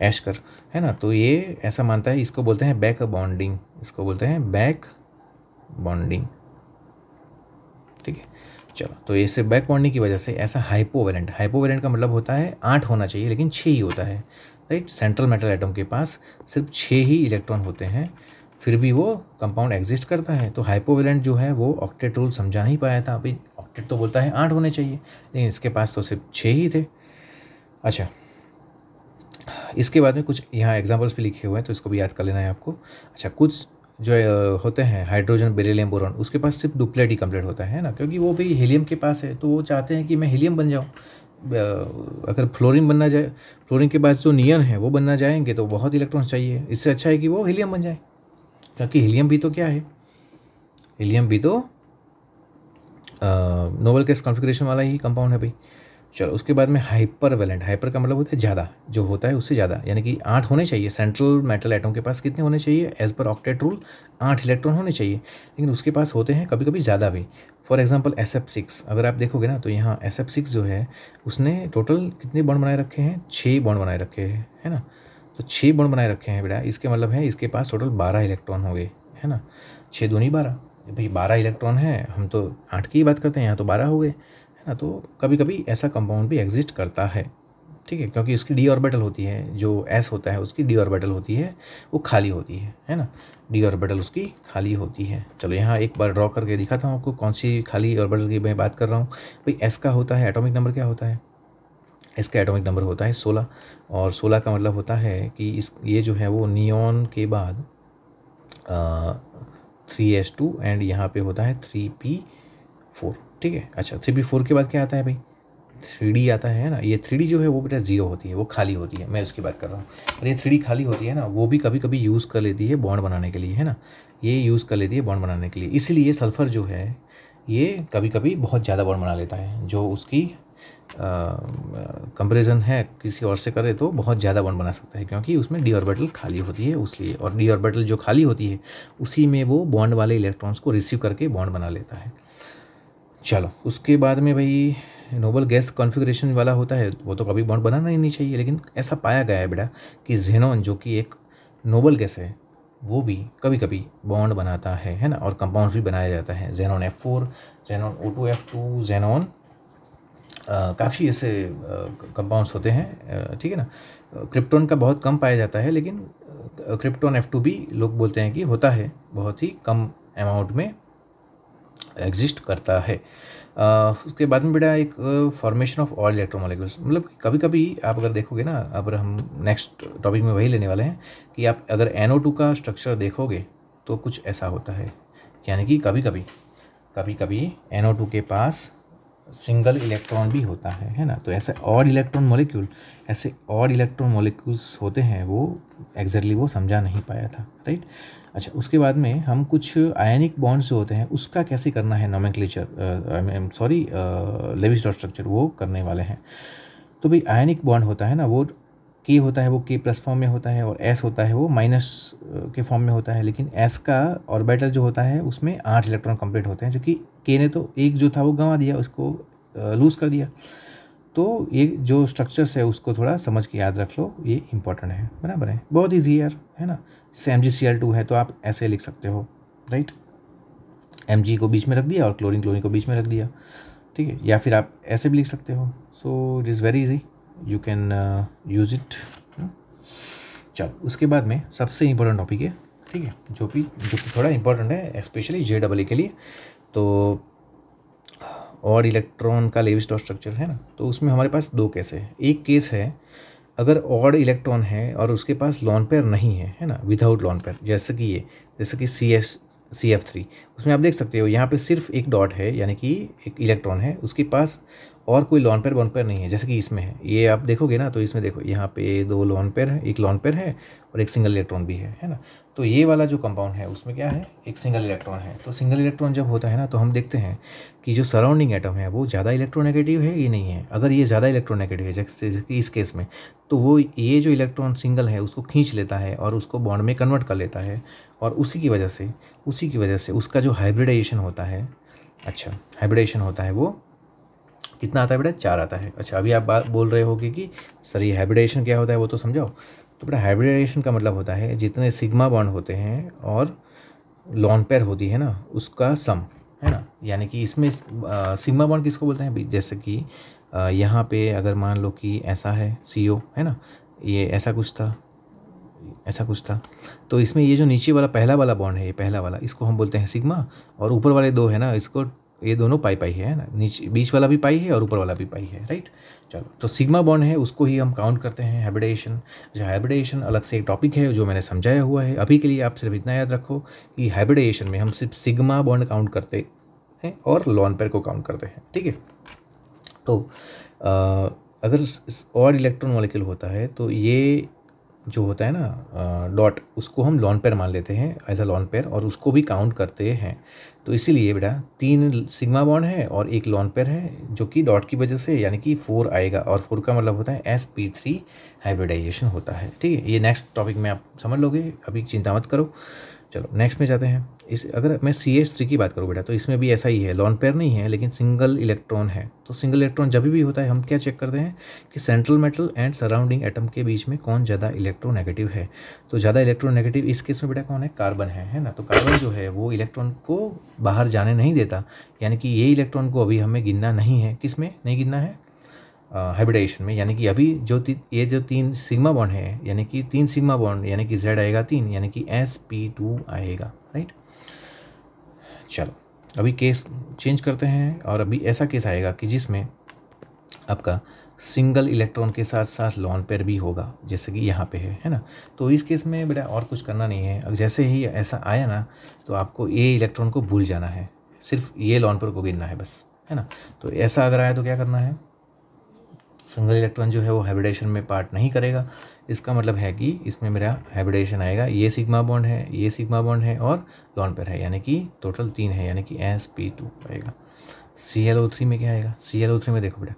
ऐश कर है ना तो ये ऐसा मानता है इसको बोलते हैं बैक बॉन्डिंग इसको बोलते हैं बैक बॉन्डिंग ठीक है चलो तो सिर्फ बैक बॉन्डिंग की वजह से ऐसा हाइपोवेलेंट हाइपोवेलेंट का मतलब होता है आठ होना चाहिए लेकिन छः ही होता है राइट सेंट्रल मेटल आइटम के पास सिर्फ छः ही इलेक्ट्रॉन होते हैं फिर भी वो कंपाउंड एग्जिस्ट करता है तो हाइपोवेलेंट जो है वो ऑक्टेट रूल समझा नहीं पाया था अभी ऑक्टेट तो बोलता है आठ होने चाहिए लेकिन इसके पास तो सिर्फ छः ही थे अच्छा इसके बाद में कुछ यहाँ एग्जाम्पल्स भी लिखे हुए हैं तो इसको भी याद कर लेना है आपको अच्छा कुछ जो होते हैं हाइड्रोजन बेरेलियम बोरॉन उसके पास सिर्फ डुप्लेट ही कम्प्लीट होता है ना क्योंकि वो भी हीलियम के पास है तो वो चाहते हैं कि मैं हीलियम बन जाऊँ अगर फ्लोरीन बनना जाए फ्लोरीन के पास जो नियन है वो बनना जाएंगे तो बहुत इलेक्ट्रॉन्स चाहिए इससे अच्छा है कि वो हीलियम बन जाए क्योंकि हीलियम भी तो क्या है हीलियम भी तो नोबल केस कॉन्फ़िगरेशन वाला ही कंपाउंड है भाई चलो उसके बाद में हाइपर वेलेंट हाइपर का मतलब होता है ज़्यादा जो होता है उससे ज़्यादा यानी कि आठ होने चाहिए सेंट्रल मेटल एटम के पास कितने होने चाहिए एज पर ऑक्टेट रूल आठ इलेक्ट्रॉन होने चाहिए लेकिन उसके पास होते हैं कभी कभी ज़्यादा भी for example S F six अगर आप देखोगे ना तो यहाँ एस एफ सिक्स जो है उसने टोटल कितने बॉन्ड बनाए रखे हैं छः बॉन्ड बनाए रखे हैं है ना तो छः गुण बनाए रखे हैं बेटा इसके मतलब है इसके पास टोटल बारह इलेक्ट्रॉन हो गए है ना छः दूनी बारह भाई बारह इलेक्ट्रॉन है हम तो आठ की ही बात करते हैं यहाँ तो बारह हो गए है ना तो कभी कभी ऐसा कंपाउंड भी एग्जिस्ट करता है ठीक है क्योंकि इसकी डी ऑर्बिटल होती है जो एस होता है उसकी डी ऑर्बिटल होती है वो खाली होती है है ना डी ऑर्बिटल उसकी खाली होती है चलो यहाँ एक बार ड्रॉ करके दिखाता हूँ आपको कौन सी खाली ऑर्बिटल की मैं बात कर रहा हूँ भाई एस का होता है एटॉमिक नंबर क्या होता है इसका एटॉमिक नंबर होता है सोलह और सोलह का मतलब होता है कि इस ये जो है वो नियॉन के बाद थ्री एस टू एंड यहाँ पे होता है थ्री पी फोर ठीक है अच्छा थ्री पी फोर के बाद क्या आता है भाई थ्री डी आता है ना ये थ्री डी जो है वो बेटा ज़ीरो होती है वो खाली होती है मैं उसकी बात कर रहा हूँ और ये थ्री डी खाली होती है ना वो भी कभी कभी यूज़ कर लेती है बॉन्ड बनाने के लिए है ना ये यूज़ कर लेती है बॉन्ड बनाने के लिए इसलिए सल्फ़र जो है ये कभी कभी बहुत ज़्यादा बॉन्ड बना लेता है जो उसकी कंपेरिजन है किसी और से करें तो बहुत ज़्यादा वन बना सकता है क्योंकि उसमें डी ऑर्बिटल खाली होती है उस लिए और डी ऑर्बिटल जो खाली होती है उसी में वो बॉन्ड वाले इलेक्ट्रॉन्स को रिसीव करके बॉन्ड बना लेता है चलो उसके बाद में भाई नोबल गैस कॉन्फ़िगरेशन वाला होता है वो तो कभी बॉन्ड बनाना ही नहीं चाहिए लेकिन ऐसा पाया गया है बेटा कि जेनॉन जो कि एक नोबल गैस है वो भी कभी कभी बॉन्ड बनाता है है ना और कंपाउंड भी बनाया जाता है xenon F four xenon O two F two xenon काफ़ी ऐसे कंपाउंड्स होते हैं ठीक है ना क्रिप्टोन का बहुत कम पाया जाता है लेकिन क्रिप्टोन एफ टू भी लोग बोलते हैं कि होता है बहुत ही कम अमाउंट में एग्जिस्ट करता है आ, उसके बाद में बेटा एक फॉर्मेशन ऑफ ऑल इलेक्ट्रोमोलिकल्स मतलब कभी कभी आप अगर देखोगे ना अब हम नेक्स्ट टॉपिक में वही लेने वाले हैं कि आप अगर एन का स्ट्रक्चर देखोगे तो कुछ ऐसा होता है यानी कि कभी कभी कभी कभी एन के पास सिंगल इलेक्ट्रॉन भी होता है है ना तो ऐसे और इलेक्ट्रॉन मोलिक्यूल ऐसे और इलेक्ट्रॉन मोलिक्यूल्स होते हैं वो एग्जैक्टली वो समझा नहीं पाया था राइट अच्छा उसके बाद में हम कुछ आयनिक बॉन्ड्स जो होते हैं उसका कैसे करना है nomenclature sorry Lewis dot structure वो करने वाले हैं तो भाई आयनिक बॉन्ड होता है ना वो के होता है वो के प्लस फॉर्म में होता है और एस होता है वो माइनस के फॉर्म में होता है लेकिन एस का ऑर्बिटल जो होता है उसमें आठ इलेक्ट्रॉन कंप्लीट होते हैं जबकि के ने तो एक जो था वो गंवा दिया उसको लूज़ कर दिया तो ये जो स्ट्रक्चर्स है उसको थोड़ा समझ के याद रख लो ये इंपॉर्टेंट है बराबर है बहुत ईजी है यार है ना जैसे M G C L two है तो आप ऐसे लिख सकते हो राइट एम जी को बीच में रख दिया और क्लोरिन क्लोरिन को बीच में रख दिया ठीक है या फिर आप ऐसे भी लिख सकते हो so it is very easy you can use it चलो उसके बाद में सबसे इम्पोर्टेंट टॉपिक है ठीक है जो भी जो भी थोड़ा इम्पोर्टेंट है स्पेशली जे डबल के लिए तो और इलेक्ट्रॉन का लेवी स्टॉक स्ट्रक्चर है ना तो उसमें हमारे पास दो केस है एक केस है अगर और इलेक्ट्रॉन है और उसके पास लॉन पेयर नहीं है है ना विदाउट लॉन पेयर जैसे कि ये जैसे कि C S C F three उसमें आप देख सकते हो यहाँ पे सिर्फ एक डॉट है यानी कि एक इलेक्ट्रॉन है उसके पास और कोई लॉन पेयर वॉन पेयर नहीं है जैसे कि इसमें है ये आप देखोगे ना तो इसमें देखो यहाँ पे दो लॉन पेयर है एक लॉन पेयर है और एक सिंगल इलेक्ट्रॉन भी है है ना तो ये वाला जो कंपाउंड है उसमें क्या है एक सिंगल इलेक्ट्रॉन है तो सिंगल इलेक्ट्रॉन जब होता है ना तो हम देखते हैं कि जो सराउंडिंग एटम है वो ज़्यादा इलेक्ट्रोनेगेटिव है ये नहीं है अगर ये ज़्यादा इलेक्ट्रोनेगेटिव है जैसे कि इस केस में तो वो ये जो इलेक्ट्रॉन सिंगल है उसको खींच लेता है और उसको बॉन्ड में कन्वर्ट कर लेता है और उसी की वजह से उसी की वजह से उसका जो हाइब्रिडाइजेशन होता है अच्छा हाइब्रिडाइजेशन होता है वो कितना आता है बेटा चार आता है अच्छा अभी आप बात बोल रहे हो कि सर ये हाइब्रिडेशन क्या होता है वो तो समझाओ तो बेटा हाइब्रिडेशन का मतलब होता है जितने सिग्मा बॉन्ड होते हैं और लॉन पेयर होती है ना उसका सम है ना यानी कि इसमें सिग्मा बॉन्ड किसको बोलते हैं जैसे कि यहाँ पे अगर मान लो कि ऐसा है सी है ना ये ऐसा कुछ था ऐसा कुछ था तो इसमें ये जो नीचे वाला पहला वाला बॉन्ड है ये पहला वाला इसको हम बोलते हैं सिग्मा और ऊपर वाले दो है ना इसको ये दोनों पाई पाई है ना नीचे बीच वाला भी पाई है और ऊपर वाला भी पाई है राइट चलो तो सिग्मा बॉन्ड है उसको ही हम काउंट करते हैं हाइब्रिडेशन जो हाइब्रिडेशन अलग से एक टॉपिक है जो मैंने समझाया हुआ है अभी के लिए आप सिर्फ इतना याद रखो कि हाइब्रिडेशन में हम सिर्फ सिग्मा बॉन्ड काउंट करते हैं और लॉन पेयर को काउंट करते हैं ठीक है तो आ, अगर और इलेक्ट्रॉन मॉलिक्यूल होता है तो ये जो होता है ना डॉट उसको हम लॉन पेयर मान लेते हैं एज अ लॉन पेयर और उसको भी काउंट करते हैं तो इसीलिए बेटा तीन सिग्मा बॉन्ड है और एक लॉन पेयर है जो कि डॉट की वजह से यानी कि फोर आएगा और फोर का मतलब होता है एस पी थ्री हाइब्रिडाइजेशन होता है ठीक है ये नेक्स्ट टॉपिक में आप समझ लोगे अभी चिंता मत करो चलो नेक्स्ट में जाते हैं इस अगर मैं सी एच थ्री की बात करूँ बेटा तो इसमें भी ऐसा ही है लॉन पेयर नहीं है लेकिन सिंगल इलेक्ट्रॉन है तो सिंगल इलेक्ट्रॉन जब भी होता है हम क्या चेक करते हैं कि central metal and surrounding atom के बीच में कौन ज़्यादा नेगेटिव है तो ज़्यादा नेगेटिव इस केस में बेटा कौन है कार्बन है है ना तो कार्बन जो है वो इलेक्ट्रॉन को बाहर जाने नहीं देता यानी कि ये इलेक्ट्रॉन को अभी हमें गिनना नहीं है किस में नहीं गिनना है हाइब्रिडाइजेशन में यानी कि अभी जो ये जो तीन सिग्मा बॉन्ड है यानी कि तीन सिग्मा बॉन्ड यानी कि जेड आएगा तीन यानी कि एस पी टू आएगा राइट चलो अभी केस चेंज करते हैं और अभी ऐसा केस आएगा कि जिसमें आपका सिंगल इलेक्ट्रॉन के साथ साथ लॉन पेयर भी होगा जैसे कि यहाँ पे है है ना तो इस केस में बेटा और कुछ करना नहीं है जैसे ही ऐसा आया ना तो आपको ये इलेक्ट्रॉन को भूल जाना है सिर्फ ये लॉन पेयर को गिनना है बस है ना तो ऐसा अगर आया तो क्या करना है सिंगल इलेक्ट्रॉन जो है वो हाइब्रिडेशन में पार्ट नहीं करेगा इसका मतलब है कि इसमें मेरा हाइब्रिडेशन आएगा ये सिग्मा बॉन्ड है ये सिग्मा बॉन्ड है और लॉन पेयर है यानी कि टोटल तीन है यानी कि एस पी टू आएगा सी एल ओ थ्री में क्या आएगा सी एल ओ थ्री में देखो बेटा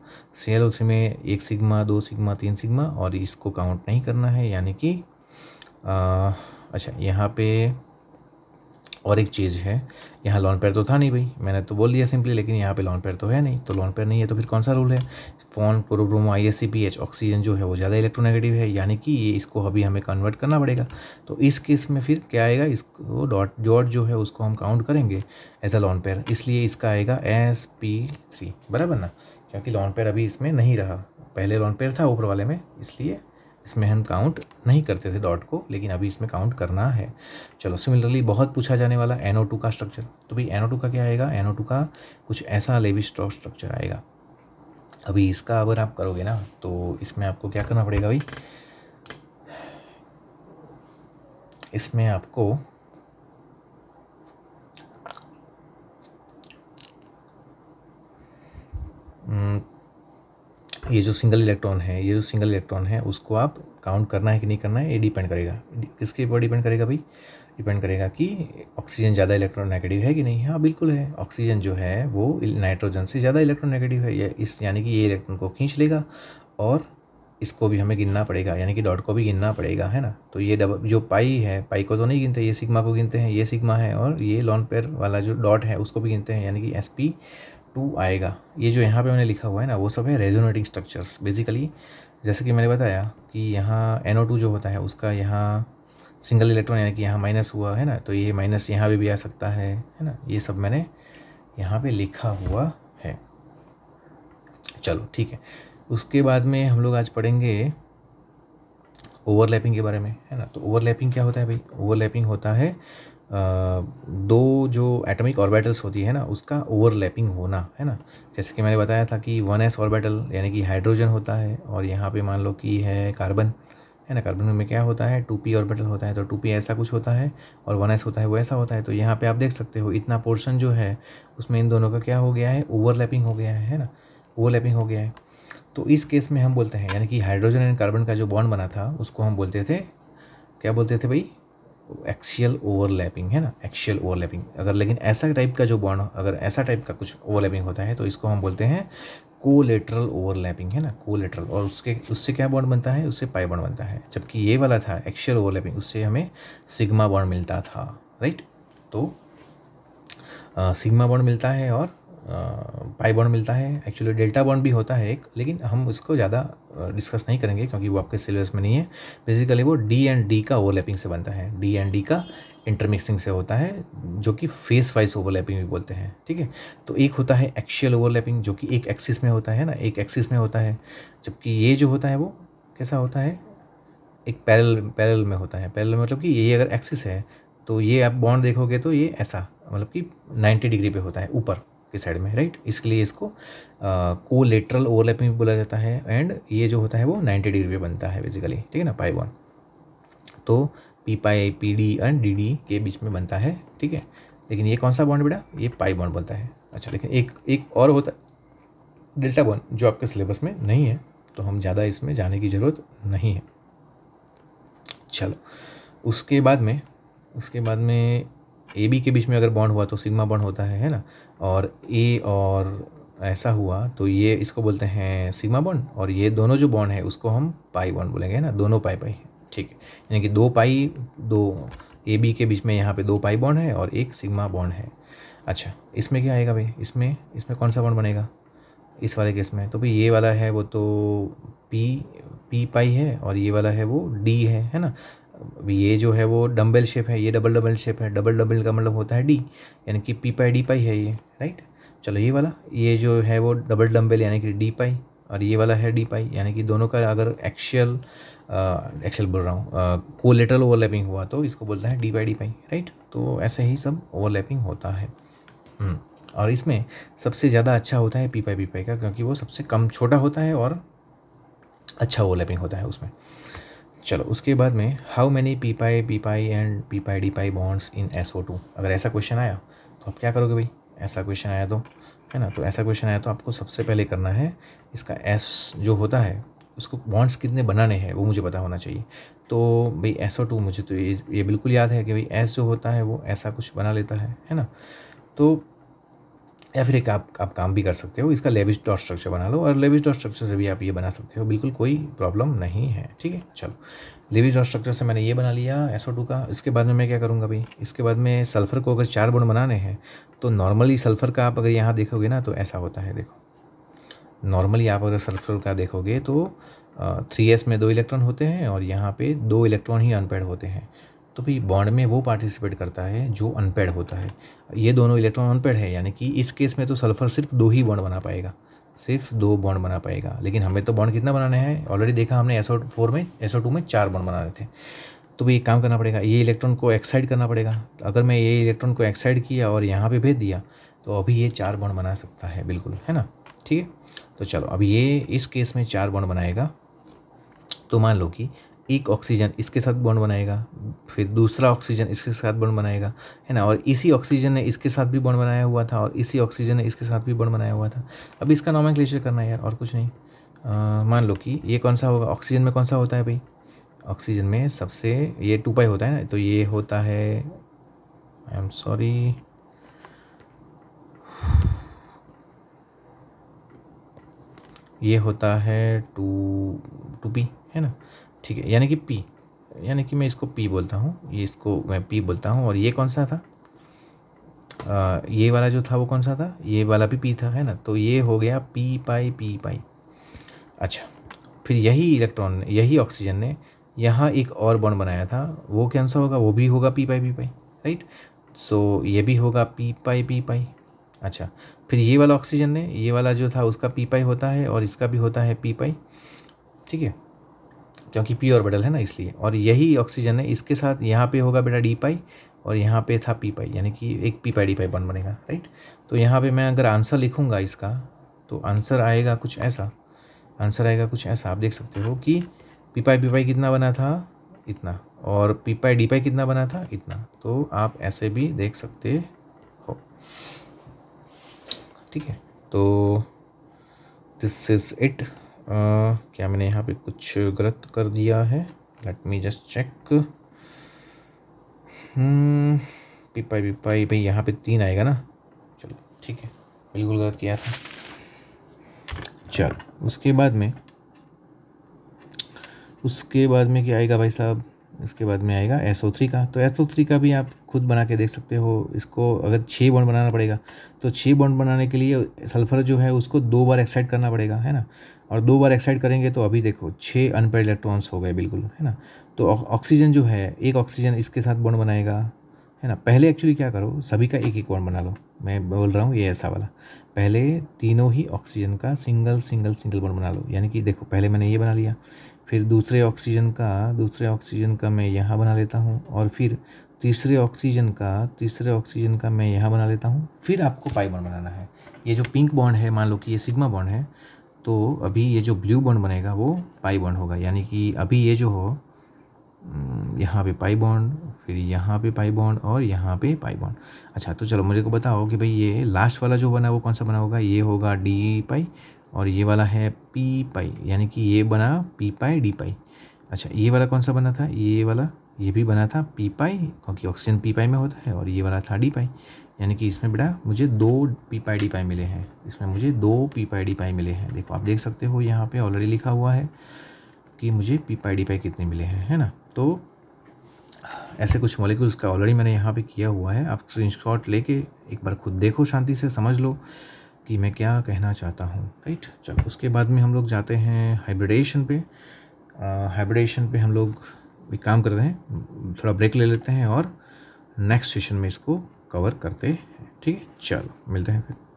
सी एल ओ थ्री में एक सिग्मा दो सिग्मा तीन सिग्मा और इसको काउंट नहीं करना है यानी कि अच्छा यहाँ पे और एक चीज़ है यहाँ लॉन पेयर तो था नहीं भाई मैंने तो बोल दिया सिंपली लेकिन यहाँ पे लॉन पेयर तो है नहीं तो लॉन पेयर नहीं है तो फिर कौन सा रूल है फोन क्लोब्रोमो I S C P H oxygen जो है वो ज़्यादा इलेक्ट्रोनेगेटिव है यानी कि ये इसको अभी हमें कन्वर्ट करना पड़ेगा तो इस केस में फिर क्या आएगा इसको डॉट डॉट जो है उसको हम काउंट करेंगे एज अ लॉन पेयर इसलिए इसका आएगा एस पी थ्री बराबर ना क्योंकि लॉन पेयर अभी इसमें नहीं रहा पहले लॉन पेयर था ऊपर वाले में इसलिए इसमें हम काउंट नहीं करते थे डॉट को लेकिन अभी इसमें काउंट करना है चलो सिमिलरली बहुत पूछा जाने वाला एनओ का स्ट्रक्चर तो भाई एनओ का क्या आएगा एनओ का कुछ ऐसा लेवी स्ट्रॉ स्ट्रक्चर आएगा अभी इसका अगर आप करोगे ना तो इसमें आपको क्या करना पड़ेगा भाई इसमें आपको हम्म, ये जो सिंगल इलेक्ट्रॉन है ये जो सिंगल इलेक्ट्रॉन है उसको आप काउंट करना है कि नहीं करना है ये डिपेंड करेगा किसके ऊपर डिपेंड करेगा भाई डिपेंड करेगा कि ऑक्सीजन ज़्यादा इलेक्ट्रॉन नेगेटिव है कि नहीं हाँ बिल्कुल है ऑक्सीजन जो है वो नाइट्रोजन से ज़्यादा इलेक्ट्रॉन नेगेटिव है या इस यानी कि ये इलेक्ट्रॉन को खींच लेगा और इसको भी हमें गिनना पड़ेगा यानी कि डॉट को भी गिनना पड़ेगा है ना तो ये डबल जो पाई है पाई को तो नहीं गिनते ये सिग्मा को गिनते हैं ये सिग्मा है और ये लॉन्ग पेयर वाला जो डॉट है उसको भी गिनते हैं यानी कि एस पी टू आएगा ये जो यहाँ पे मैंने लिखा हुआ है ना वो सब है रेजोनेटिंग स्ट्रक्चर्स बेसिकली जैसे कि मैंने बताया कि यहाँ एन जो होता है उसका यहाँ सिंगल इलेक्ट्रॉन यानी कि यहाँ माइनस हुआ है ना तो ये माइनस यहाँ भी, भी आ सकता है है ना ये सब मैंने यहाँ पे लिखा हुआ है चलो ठीक है उसके बाद में हम लोग आज पढ़ेंगे ओवरलैपिंग के बारे में है ना तो ओवरलैपिंग क्या होता है भाई ओवरलैपिंग होता है दो जो एटॉमिक ऑर्बिटल्स होती है ना उसका ओवरलैपिंग होना है ना जैसे कि मैंने बताया था कि वन एस ऑर्बिटल यानी कि हाइड्रोजन होता है और यहाँ पे मान लो कि है कार्बन है ना कार्बन में क्या होता है टू पी ऑर्बिटल होता है तो टू पी ऐसा कुछ होता है और वन एस होता है वो ऐसा होता है तो यहाँ पर आप देख सकते हो इतना पोर्शन जो है उसमें इन दोनों का क्या हो गया है ओवरलैपिंग हो गया है है ना ओवरलैपिंग हो गया है तो इस केस में हम बोलते हैं यानी कि हाइड्रोजन एंड कार्बन का जो बॉन्ड बना था उसको हम बोलते थे क्या बोलते थे भाई एक्शियल ओवरलैपिंग है ना एक्शियल ओवरलैपिंग अगर लेकिन ऐसा टाइप का जो बॉन्ड अगर ऐसा टाइप का कुछ ओवरलैपिंग होता है तो इसको हम बोलते हैं कोलेटरल ओवरलैपिंग है ना कोलेटरल और उसके उससे क्या बॉन्ड बनता है उससे पाई बॉन्ड बनता है जबकि ये वाला था एक्शियल ओवरलैपिंग उससे हमें सिग्मा बॉन्ड मिलता था राइट तो सिग्मा बॉन्ड मिलता है और पाई बॉन्ड मिलता है एक्चुअली डेल्टा बॉन्ड भी होता है एक लेकिन हम उसको ज़्यादा डिस्कस नहीं करेंगे क्योंकि वो आपके सिलेबस में नहीं है बेसिकली वो डी एंड डी का ओवरलैपिंग से बनता है डी एंड डी का इंटरमिक्सिंग से होता है जो कि फेस वाइज ओवरलैपिंग भी बोलते हैं ठीक है तो एक होता है एक्शियल ओवरलैपिंग जो कि एक एक्सिस में होता है ना एक एक्सिस में होता है जबकि ये जो होता है वो कैसा होता है एक पैरल पैरल में होता है पैरल मतलब कि ये अगर एक्सिस है तो ये आप बॉन्ड देखोगे तो ये ऐसा मतलब कि 90 डिग्री पे होता है ऊपर के साइड में राइट इसके लिए इसको को लेटरल ओवरलैपिंग भी बोला जाता है एंड ये जो होता है वो नाइन्टी डिग्री पे बनता है बेसिकली ठीक है ना पाई वन तो P pi P D and D D के बीच में बनता है ठीक है लेकिन ये कौन सा बॉन्ड बेटा ये पाई बॉन्ड बनता है अच्छा लेकिन एक एक और होता है डेल्टा बॉन्ड जो आपके सिलेबस में नहीं है तो हम ज़्यादा इसमें जाने की ज़रूरत नहीं है चलो उसके बाद में उसके बाद में ए बी के बीच में अगर बॉन्ड हुआ तो सिग्मा बॉन्ड होता है है ना और ए और ऐसा हुआ तो ये इसको बोलते हैं सिग्मा बॉन्ड और ये दोनों जो बॉन्ड है उसको हम पाई बॉन्ड बोलेंगे ना दोनों पाई पाई ठीक है यानी कि दो पाई दो ए बी के बीच में यहाँ पे दो पाई बॉन्ड है और एक सिग्मा बॉन्ड है अच्छा इसमें क्या आएगा भाई इसमें इसमें कौन सा बॉन्ड बनेगा इस वाले केस में तो भाई ये वाला है वो तो पी पी पाई है और ये वाला है वो डी है है ना ये जो है वो डम्बल शेप है ये डबल डबल शेप है डबल डबल का मतलब होता है डी यानी कि पी पाई डी पाई है ये राइट चलो ये वाला ये जो है वो डबल डम्बल यानी कि डी पाई और ये वाला है डी पाई यानी कि दोनों का अगर एक्शियल एक्शियल बोल रहा हूँ कोलेटरल ओवरलैपिंग हुआ तो इसको बोलता है D pi D pi right तो ऐसे ही सब ओवरलैपिंग होता है हम्म, और इसमें सबसे ज़्यादा अच्छा होता है पी पाई पी पाई का क्योंकि वो सबसे कम छोटा होता है और अच्छा ओवरलैपिंग होता है उसमें चलो उसके बाद में how many P pi P pi and P pi D pi bonds in S O two अगर ऐसा क्वेश्चन आया तो आप क्या करोगे भाई ऐसा क्वेश्चन आया तो है ना तो ऐसा क्वेश्चन आया तो आपको सबसे पहले करना है इसका एस जो होता है उसको बॉन्ड्स कितने बनाने हैं वो मुझे पता होना चाहिए तो भाई एस ओ टू मुझे तो ये ये बिल्कुल याद है कि भाई एस जो होता है वो ऐसा कुछ बना लेता है है ना तो या फिर एक आप आप काम भी कर सकते हो इसका लेविज डॉट स्ट्रक्चर बना लो और लेविज डॉट स्ट्रक्चर से भी आप ये बना सकते हो बिल्कुल कोई प्रॉब्लम नहीं है ठीक है चलो लेविज डॉट स्ट्रक्चर से मैंने ये बना लिया एसओ टू का इसके बाद में मैं क्या करूँगा भाई इसके बाद में सल्फ़र को अगर चार गुण बनाने हैं तो नॉर्मली सल्फ़र का आप अगर यहाँ देखोगे ना तो ऐसा होता है देखो नॉर्मली आप अगर सल्फ़र का देखोगे तो थ्री एस में दो इलेक्ट्रॉन होते हैं और यहाँ पे दो इलेक्ट्रॉन ही अनपेड होते हैं तो भाई बॉन्ड में वो पार्टिसिपेट करता है जो अनपेड होता है ये दोनों इलेक्ट्रॉन अनपेड है यानी कि इस केस में तो सल्फर सिर्फ दो ही बॉन्ड बना पाएगा सिर्फ दो बॉन्ड बना पाएगा लेकिन हमें तो बॉन्ड कितना बनाना है ऑलरेडी देखा हमने एसओ फोर में एसओ टू में चार बॉन्ड बनाने थे तो भाई एक काम करना पड़ेगा ये इलेक्ट्रॉन को एक्साइड करना पड़ेगा तो अगर मैं ये इलेक्ट्रॉन को एक्साइड किया और यहाँ पे भेज दिया तो अभी ये चार बॉन्ड बना सकता है बिल्कुल है ना ठीक है तो चलो अब ये इस केस में चार बॉन्ड बनाएगा तो मान लो कि एक ऑक्सीजन इसके साथ बॉन्ड बनाएगा फिर दूसरा ऑक्सीजन इसके साथ बॉन्ड बनाएगा है ना और इसी ऑक्सीजन ने इसके साथ भी बॉन्ड बनाया हुआ था और इसी ऑक्सीजन ने इसके साथ भी बॉन्ड बनाया हुआ था अब इसका नॉमिक करना है यार और कुछ नहीं आ, मान लो कि ये कौन सा होगा ऑक्सीजन में कौन सा होता है भाई ऑक्सीजन में सबसे ये टू पाई होता है ना तो ये होता है आई एम सॉरी ये होता है टू टू पी है ना ठीक है यानी कि पी यानी कि मैं इसको पी बोलता हूँ ये इसको मैं पी बोलता हूँ और ये कौन सा था आ, ये वाला जो था वो कौन सा था ये वाला भी पी था है ना तो ये हो गया पी पाई पी पाई अच्छा फिर यही इलेक्ट्रॉन ने यही ऑक्सीजन ने यहाँ एक और बॉन्ड बनाया था वो कौन सा होगा वो भी होगा P pi P pi right so ये भी होगा पी पाई पी पाई अच्छा फिर ये वाला ऑक्सीजन ने ये वाला जो था उसका पी पाई होता है और इसका भी होता है पी पाई ठीक है क्योंकि पी बेटल है ना इसलिए और यही ऑक्सीजन है इसके साथ यहाँ पे होगा बेटा डी पाई और यहाँ पे था पी पाई यानी कि एक पी पाई डी पाई बन बनेगा राइट तो यहाँ पे मैं अगर आंसर लिखूँगा इसका तो आंसर आएगा कुछ ऐसा आंसर आएगा कुछ ऐसा आप देख सकते हो कि पी पाई पी पाई कितना बना था इतना और पी पाई डी पाई कितना बना था इतना तो आप ऐसे भी देख सकते हो ठीक है तो दिस इज़ इट क्या मैंने यहाँ पे कुछ गलत कर दिया है let me just check P pi P pi भाई यहाँ पे तीन आएगा ना चलो ठीक है बिल्कुल गलत किया था चल उसके बाद में उसके बाद में क्या आएगा भाई साहब इसके बाद में आएगा एस ओ थ्री का तो एस ओ थ्री का भी आप खुद बना के देख सकते हो इसको अगर छः बॉन्ड बनाना पड़ेगा तो छः बॉन्ड बनाने के लिए सल्फ़र जो है उसको दो बार एक्साइड करना पड़ेगा है ना और दो बार एक्साइड करेंगे तो अभी देखो छः अनपेड इलेक्ट्रॉन्स हो गए बिल्कुल है ना तो ऑक्सीजन जो है एक ऑक्सीजन इसके साथ बॉन्ड बनाएगा है ना पहले एक्चुअली क्या करो सभी का एक एक बॉन्ड बना लो मैं बोल रहा हूँ ये ऐसा वाला पहले तीनों ही ऑक्सीजन का सिंगल सिंगल सिंगल बॉन्ड बना लो यानी कि देखो पहले मैंने ये बना लिया फिर दूसरे ऑक्सीजन का दूसरे ऑक्सीजन का मैं यहाँ बना लेता हूँ और फिर तीसरे ऑक्सीजन का तीसरे ऑक्सीजन का मैं यहाँ बना लेता हूँ फिर आपको पाई बॉन्ड बनाना है ये जो पिंक बॉन्ड है मान लो कि ये सिग्मा बॉन्ड है तो अभी ये जो ब्लू बॉन्ड बनेगा वो पाई बॉन्ड होगा यानी कि अभी ये जो हो हम्म, यहाँ पे पाई बॉन्ड फिर यहाँ पे पाई बॉन्ड और यहाँ पे पाई बॉन्ड अच्छा तो चलो मुझे को बताओ कि भाई ये लास्ट वाला जो बना वो कौन सा बना होगा ये होगा डी पाई और ये वाला है पी पाई यानी कि ये बना पी पाई डी पाई अच्छा ये वाला कौन सा बना था ये वाला ये भी बना था पी पाई क्योंकि ऑक्सीजन पी पाई में होता है और ये वाला था डी पाई यानी कि इसमें बेटा मुझे दो पी पाई डी पाई मिले हैं इसमें मुझे दो पी पाई डी पाई मिले हैं देखो आप देख सकते हो यहाँ पे ऑलरेडी लिखा हुआ है कि मुझे पी पाई डी पाई कितने मिले हैं है ना तो ऐसे कुछ मॉलिक्यूल्स का ऑलरेडी मैंने यहाँ पे किया हुआ है आप स्क्रीन शॉट लेके एक बार खुद देखो शांति से समझ लो कि मैं क्या कहना चाहता हूँ राइट चलो उसके बाद में हम लोग जाते हैं हाइब्रिडेशन पे हाइब्रिडेशन पे हम लोग एक काम कर रहे हैं थोड़ा ब्रेक ले लेते हैं और नेक्स्ट सेशन में इसको कवर करते हैं ठीक है चलो मिलते हैं फिर